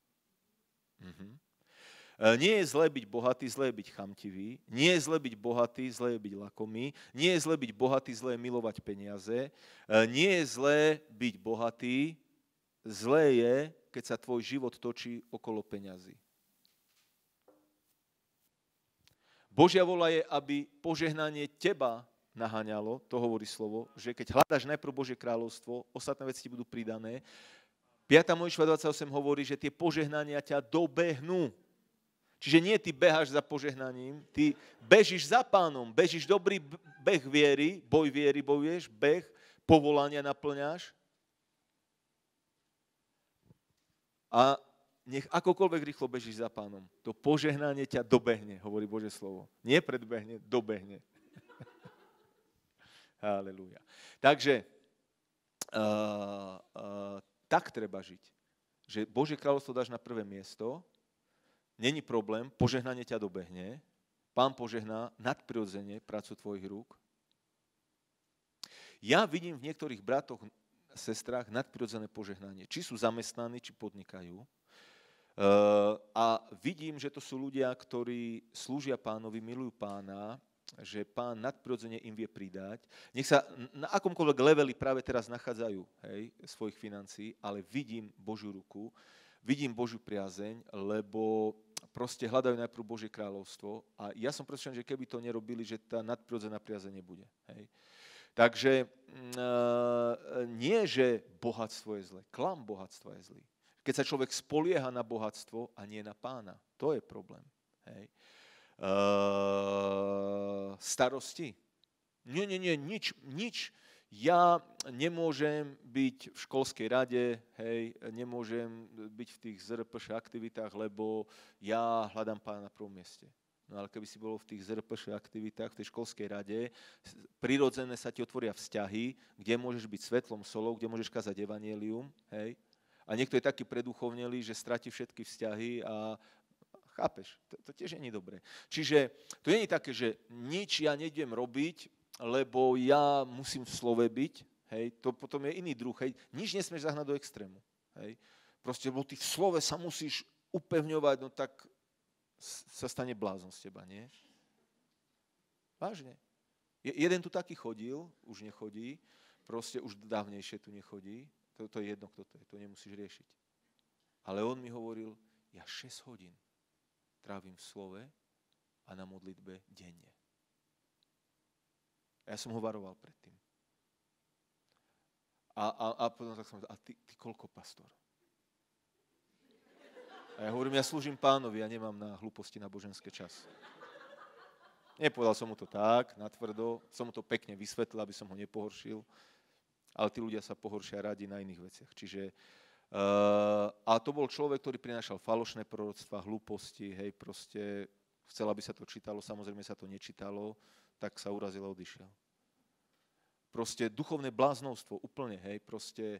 Mhm. E, nie je zle byť bohatý, zle je byť chamtivý. Nie je zle byť bohatý, zle je byť lakomý. Nie je zle byť bohatý, zle je milovať peniaze. E, nie je zle byť bohatý, zle je keď sa tvoj život točí okolo peňazí. Božia vola je, aby požehnanie teba naháňalo, to hovorí slovo, že keď hľadaš najprv Božie kráľovstvo, ostatné veci ti budú pridané. 5. Mojžišva 28 hovorí, že tie požehnania ťa dobehnú. Čiže nie ty behaš za požehnaním, ty bežíš za pánom, bežíš dobrý beh viery, boj viery bojuješ, beh povolania naplňáš, a nech akokoľvek rýchlo bežíš za pánom, to požehnanie ťa dobehne, hovorí Bože slovo. Nie predbehne, dobehne. Halelúja. Takže uh, uh, tak treba žiť, že Bože kráľovstvo dáš na prvé miesto, není problém, požehnanie ťa dobehne, pán požehná nadprirodzene prácu tvojich rúk. Ja vidím v niektorých bratoch sestrách nadprirodzené požehnanie. Či sú zamestnaní, či podnikajú. E, a vidím, že to sú ľudia, ktorí slúžia pánovi, milujú pána, že pán nadprirodzene im vie pridať. Nech sa na akomkoľvek leveli práve teraz nachádzajú hej, svojich financí, ale vidím Božiu ruku, vidím Božiu priazeň, lebo proste hľadajú najprv Božie kráľovstvo a ja som presvedčený, že keby to nerobili, že tá nadprirodzená priazeň nebude. Hej. Uh, Takže mm, e, nie, že bohatstvo je zlé. Klam bohatstva je zlý. Keď sa človek spolieha na bohatstvo a nie na pána. To je problém. Hej. E, starosti. Nie, nie, nie, nič, nič. Ja nemôžem byť v školskej rade, hej, nemôžem byť v tých ZRPŠ er aktivitách, lebo ja hľadám pána na prvom mieste. No ale keby si bol v tých ZRPŠ er aktivitách, v tej školskej rade, prirodzené sa ti otvoria vzťahy, kde môžeš byť svetlom, solou, kde môžeš kázať evanielium, hej. A niekto je taký preduchovnelý, že stráti všetky vzťahy a chápeš, to, to tiež není dobré. Čiže to není také, že nič ja nejdem robiť, lebo ja musím v slove byť, hej, to potom je iný druh, hej. Nič nesmieš zahnať do extrému, hej. Proste, lebo ty v slove sa musíš upevňovať, no tak sa stane blázon z teba, nie? Vážne. Je, jeden tu taký chodil, už nechodí, proste už dávnejšie tu nechodí, to, to je jedno, kto to je, to nemusíš riešiť. Ale on mi hovoril, ja 6 hodín trávim v slove a na modlitbe denne. A ja som ho varoval predtým. A, a, a potom tak som a ty, ty koľko, pastor? A ja hovorím, ja slúžim pánovi, ja nemám na hluposti na boženské čas. Nepovedal som mu to tak, natvrdo, som mu to pekne vysvetlil, aby som ho nepohoršil, ale tí ľudia sa pohoršia radi na iných veciach. Čiže, uh, a to bol človek, ktorý prinášal falošné proroctva, hlúposti, hej, proste chcel, aby sa to čítalo, samozrejme sa to nečítalo, tak sa urazil a odišiel proste duchovné bláznostvo úplne, hej, proste e,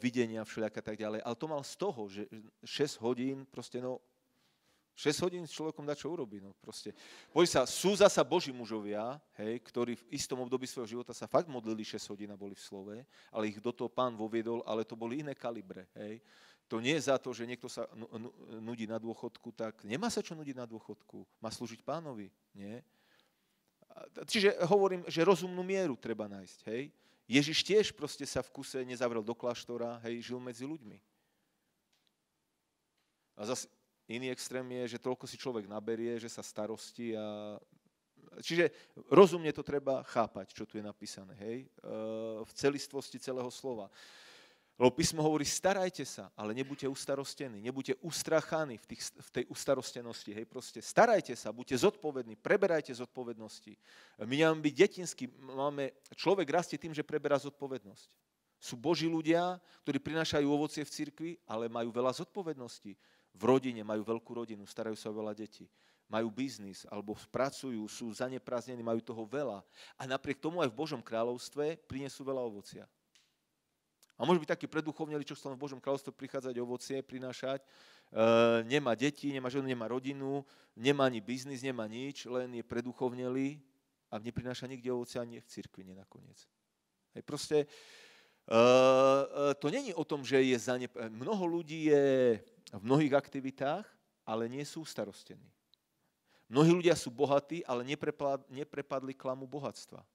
videnia všelijak a tak ďalej. Ale to mal z toho, že 6 hodín, proste no, 6 hodín s človekom dá čo urobiť, no proste. Poď sa, sú zasa boží mužovia, hej, ktorí v istom období svojho života sa fakt modlili 6 hodín a boli v slove, ale ich do toho pán voviedol, ale to boli iné kalibre, hej. To nie je za to, že niekto sa nudí na dôchodku, tak nemá sa čo nudiť na dôchodku, má slúžiť pánovi, nie? Čiže hovorím, že rozumnú mieru treba nájsť, hej. Ježiš tiež proste sa v kuse nezavrel do kláštora, hej, žil medzi ľuďmi. A zase iný extrém je, že toľko si človek naberie, že sa starosti a... Čiže rozumne to treba chápať, čo tu je napísané, hej, e, v celistvosti celého slova. Lebo písmo hovorí, starajte sa, ale nebuďte ustarostení, nebuďte ustrachaní v, tých, v tej ustarostenosti. Hej, proste starajte sa, buďte zodpovední, preberajte zodpovednosti. My nemáme byť detinský, máme, človek rastie tým, že preberá zodpovednosť. Sú boží ľudia, ktorí prinášajú ovocie v cirkvi, ale majú veľa zodpovedností. V rodine majú veľkú rodinu, starajú sa o veľa detí majú biznis alebo pracujú, sú zanepráznení, majú toho veľa. A napriek tomu aj v Božom kráľovstve prinesú veľa ovocia. A môže byť taký preduchovnelý, čo chcel v Božom kráľovstve prichádzať ovocie, prinášať. E, nemá deti, nemá ženu, nemá rodinu, nemá ani biznis, nemá nič, len je preduchovnelý a neprináša nikde ovocie ani v cirkvi nakoniec. Hej, proste e, e, to není o tom, že je ne... Mnoho ľudí je v mnohých aktivitách, ale nie sú starostení. Mnohí ľudia sú bohatí, ale neprepadli klamu bohatstva.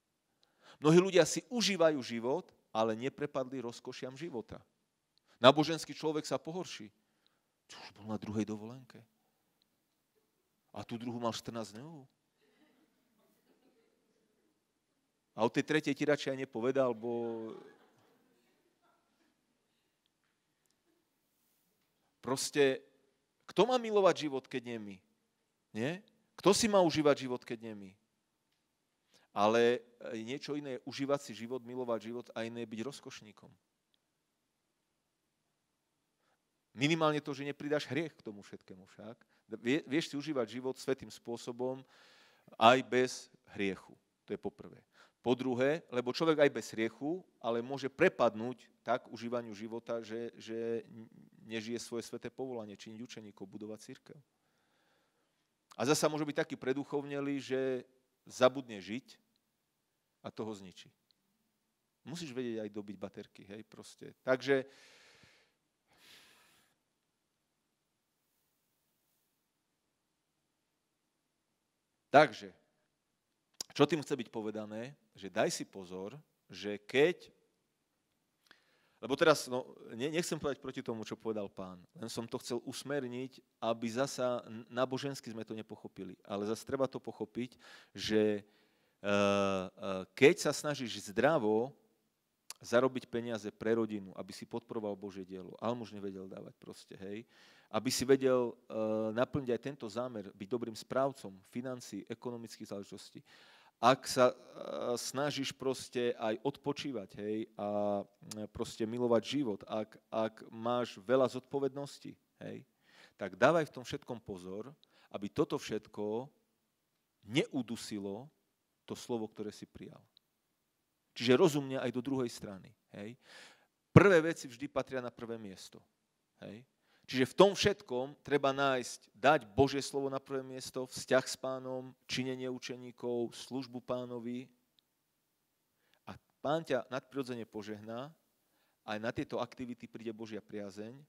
Mnohí ľudia si užívajú život, ale neprepadli rozkošiam života. Náboženský človek sa pohorší. Čo už bol na druhej dovolenke. A tú druhú mal 14 dňov. A o tej tretej ti radšej aj nepovedal, bo... Proste, kto má milovať život, keď nie my? Nie? Kto si má užívať život, keď nie my? Ale e, niečo iné je užívať si život, milovať život a iné je byť rozkošníkom. Minimálne to, že nepridáš hriech k tomu všetkému však. Vieš si užívať život svetým spôsobom aj bez hriechu. To je poprvé. Po druhé, lebo človek aj bez hriechu, ale môže prepadnúť tak užívaniu života, že, že nežije svoje sveté povolanie, činiť učeníkov, budovať církev. A zasa môže byť taký preduchovnelý, že zabudne žiť a toho zničí. Musíš vedieť aj dobiť baterky, hej, proste. Takže Takže, čo tým chce byť povedané, že daj si pozor, že keď lebo teraz, no, ne, nechcem povedať proti tomu, čo povedal pán, len som to chcel usmerniť, aby zasa nábožensky sme to nepochopili. Ale zase treba to pochopiť, že eh, eh, keď sa snažíš zdravo zarobiť peniaze pre rodinu, aby si podporoval Božie dielo, ale muž vedel dávať proste, hej, aby si vedel eh, naplniť aj tento zámer, byť dobrým správcom financí, ekonomických záležitostí, ak sa e, snažíš proste aj odpočívať, hej, a e, proste milovať život, ak, ak máš veľa zodpovedností, hej, tak dávaj v tom všetkom pozor, aby toto všetko neudusilo to slovo, ktoré si prijal. Čiže rozumne aj do druhej strany, hej. Prvé veci vždy patria na prvé miesto, hej. Čiže v tom všetkom treba nájsť, dať Božie slovo na prvé miesto, vzťah s pánom, činenie učeníkov, službu pánovi. A pán ťa nadprirodzene požehná, aj na tieto aktivity príde Božia priazeň.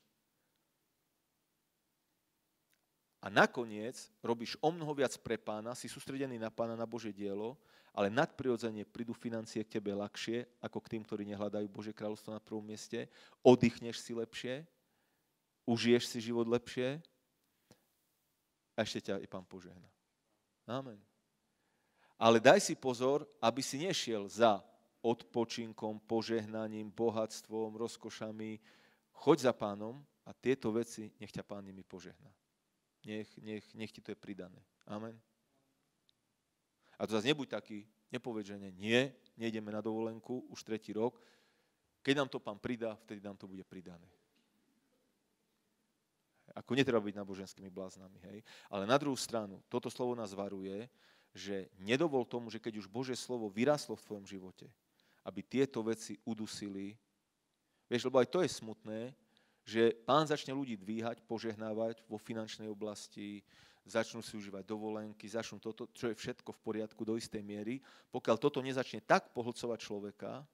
A nakoniec robíš o mnoho viac pre pána, si sústredený na pána, na Bože dielo, ale nadprirodzene prídu financie k tebe ľahšie, ako k tým, ktorí nehľadajú Bože kráľovstvo na prvom mieste, oddychneš si lepšie, užiješ si život lepšie a ešte ťa i pán požehná. Amen. Ale daj si pozor, aby si nešiel za odpočinkom, požehnaním, bohatstvom, rozkošami. Choď za pánom a tieto veci nech ťa pán nimi požehná. Nech, nech, nech ti to je pridané. Amen. A to zase nebuď taký, nepovedz, že nie, nie, nejdeme na dovolenku už tretí rok. Keď nám to pán pridá, vtedy nám to bude pridané. Ako netreba byť náboženskými bláznami, hej. Ale na druhú stranu, toto slovo nás varuje, že nedovol tomu, že keď už Božie slovo vyráslo v tvojom živote, aby tieto veci udusili. Vieš, lebo aj to je smutné, že pán začne ľudí dvíhať, požehnávať vo finančnej oblasti, začnú si užívať dovolenky, začnú toto, čo je všetko v poriadku do istej miery. Pokiaľ toto nezačne tak pohlcovať človeka,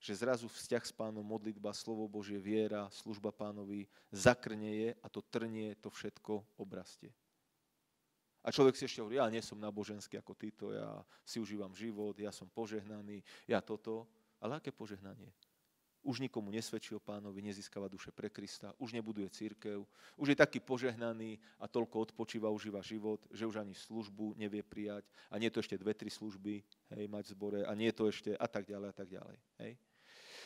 že zrazu vzťah s pánom, modlitba, slovo Božie, viera, služba pánovi zakrneje a to trnie, to všetko obrastie. A človek si ešte hovorí, ja nie som náboženský ako títo, ja si užívam život, ja som požehnaný, ja toto. Ale aké požehnanie? Už nikomu nesvedčí o pánovi, nezískava duše pre Krista, už nebuduje církev, už je taký požehnaný a toľko odpočíva, užíva život, že už ani službu nevie prijať a nie je to ešte dve, tri služby, hej, mať v zbore a nie je to ešte a tak ďalej a tak ďalej. Hej.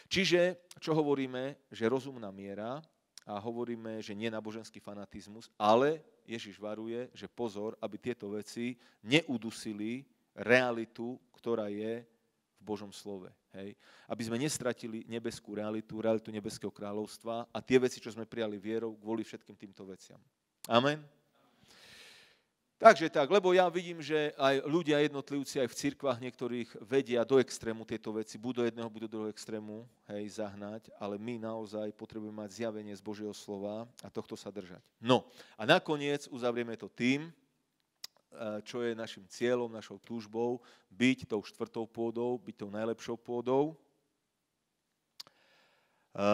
Čiže, čo hovoríme, že rozumná miera a hovoríme, že nie náboženský fanatizmus, ale Ježiš varuje, že pozor, aby tieto veci neudusili realitu, ktorá je v Božom slove. Hej? Aby sme nestratili nebeskú realitu, realitu nebeského kráľovstva a tie veci, čo sme prijali vierou, kvôli všetkým týmto veciam. Amen. Takže tak, lebo ja vidím, že aj ľudia jednotlivci, aj v cirkvách niektorých vedia do extrému tieto veci, budú do jedného, budú do druhého extrému, hej, zahnať, ale my naozaj potrebujeme mať zjavenie z Božieho slova a tohto sa držať. No a nakoniec uzavrieme to tým, eh, čo je našim cieľom, našou túžbou, byť tou štvrtou pôdou, byť tou najlepšou pôdou, eh,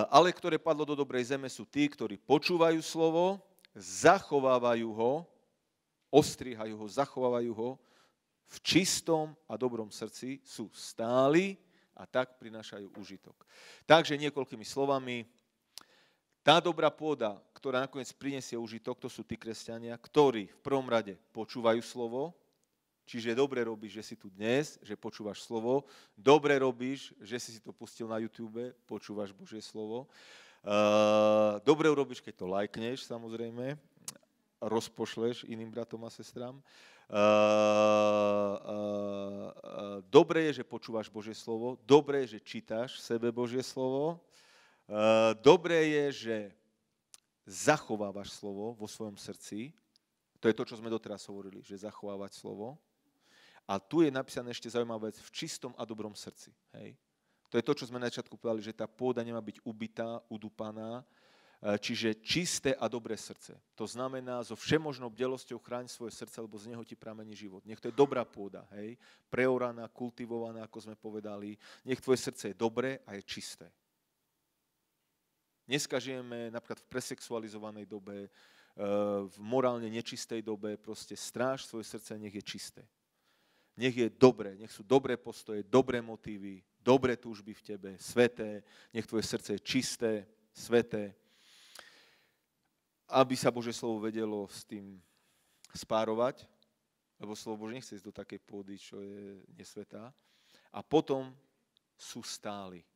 ale ktoré padlo do dobrej zeme sú tí, ktorí počúvajú slovo, zachovávajú ho ostrihajú ho, zachovávajú ho v čistom a dobrom srdci, sú stáli a tak prinášajú užitok. Takže niekoľkými slovami, tá dobrá pôda, ktorá nakoniec prinesie užitok, to sú tí kresťania, ktorí v prvom rade počúvajú slovo, Čiže dobre robíš, že si tu dnes, že počúvaš slovo. Dobre robíš, že si si to pustil na YouTube, počúvaš Božie slovo. Eh, dobre urobíš, keď to lajkneš, samozrejme rozpošleš iným bratom a sestram. Uh, eh, uh, eh, uh, eh, dobre je, že počúvaš Božie slovo, dobre je, že čítaš sebe Božie slovo, dobre je, že zachovávaš slovo vo svojom srdci. To je to, čo sme doteraz hovorili, že zachovávať slovo. A tu je napísané ešte zaujímavá vec, v čistom a dobrom srdci. Hej? To je to, čo sme na začiatku povedali, že tá pôda nemá byť ubytá, udupaná, E, čiže čisté a dobré srdce. To znamená, so všemožnou bdelosťou chráň svoje srdce, lebo z neho ti pramení život. Nech to je dobrá pôda, hej? Preoraná, kultivovaná, ako sme povedali. Nech tvoje srdce je dobré a je čisté. Dneska žijeme napríklad v presexualizovanej dobe, e, v morálne nečistej dobe, proste stráž svoje srdce, nech je čisté. Nech je dobré, nech sú dobré postoje, dobré motívy, dobré túžby v tebe, sveté, nech tvoje srdce je čisté, sveté aby sa Bože slovo vedelo s tým spárovať, lebo slovo Bože nechce ísť do takej pôdy, čo je nesvetá. A potom sú stáli.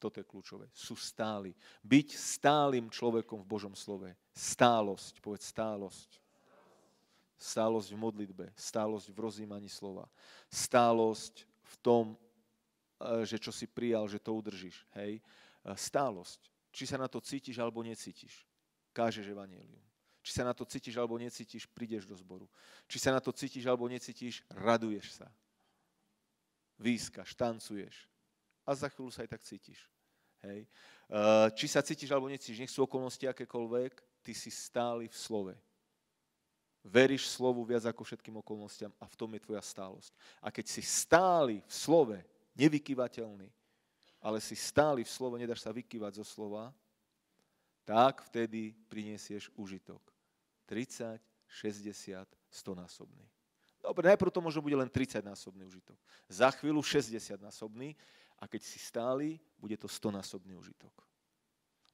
Toto je kľúčové. Sú stáli. Byť stálym človekom v Božom slove. Stálosť, povedz stálosť. Stálosť v modlitbe, stálosť v rozímaní slova, stálosť v tom, eh, že čo si prijal, že to udržíš. Hej? Eh, stálosť. Či sa na to cítiš alebo necítiš kážeš evanílium. Či sa na to cítiš alebo necítiš, prídeš do zboru. Či sa na to cítiš alebo necítiš, raduješ sa. Výskaš, tancuješ. A za chvíľu sa aj tak cítiš. Hej. E, či sa cítiš alebo necítiš, nech sú okolnosti akékoľvek, ty si stály v slove. Veríš slovu viac ako všetkým okolnostiam a v tom je tvoja stálosť. A keď si stály v slove, nevykyvateľný, ale si stály v slove, nedáš sa vykyvať zo slova, tak vtedy prinesieš užitok. 30, 60, 100 násobný. Dobre, najprv to možno bude len 30 násobný užitok. Za chvíľu 60 násobný a keď si stáli, bude to 100 násobný užitok.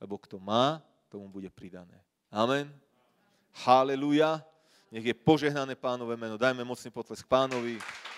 Lebo kto má, tomu bude pridané. Amen. Haleluja. Nech je požehnané pánové meno. Dajme mocný potlesk pánovi.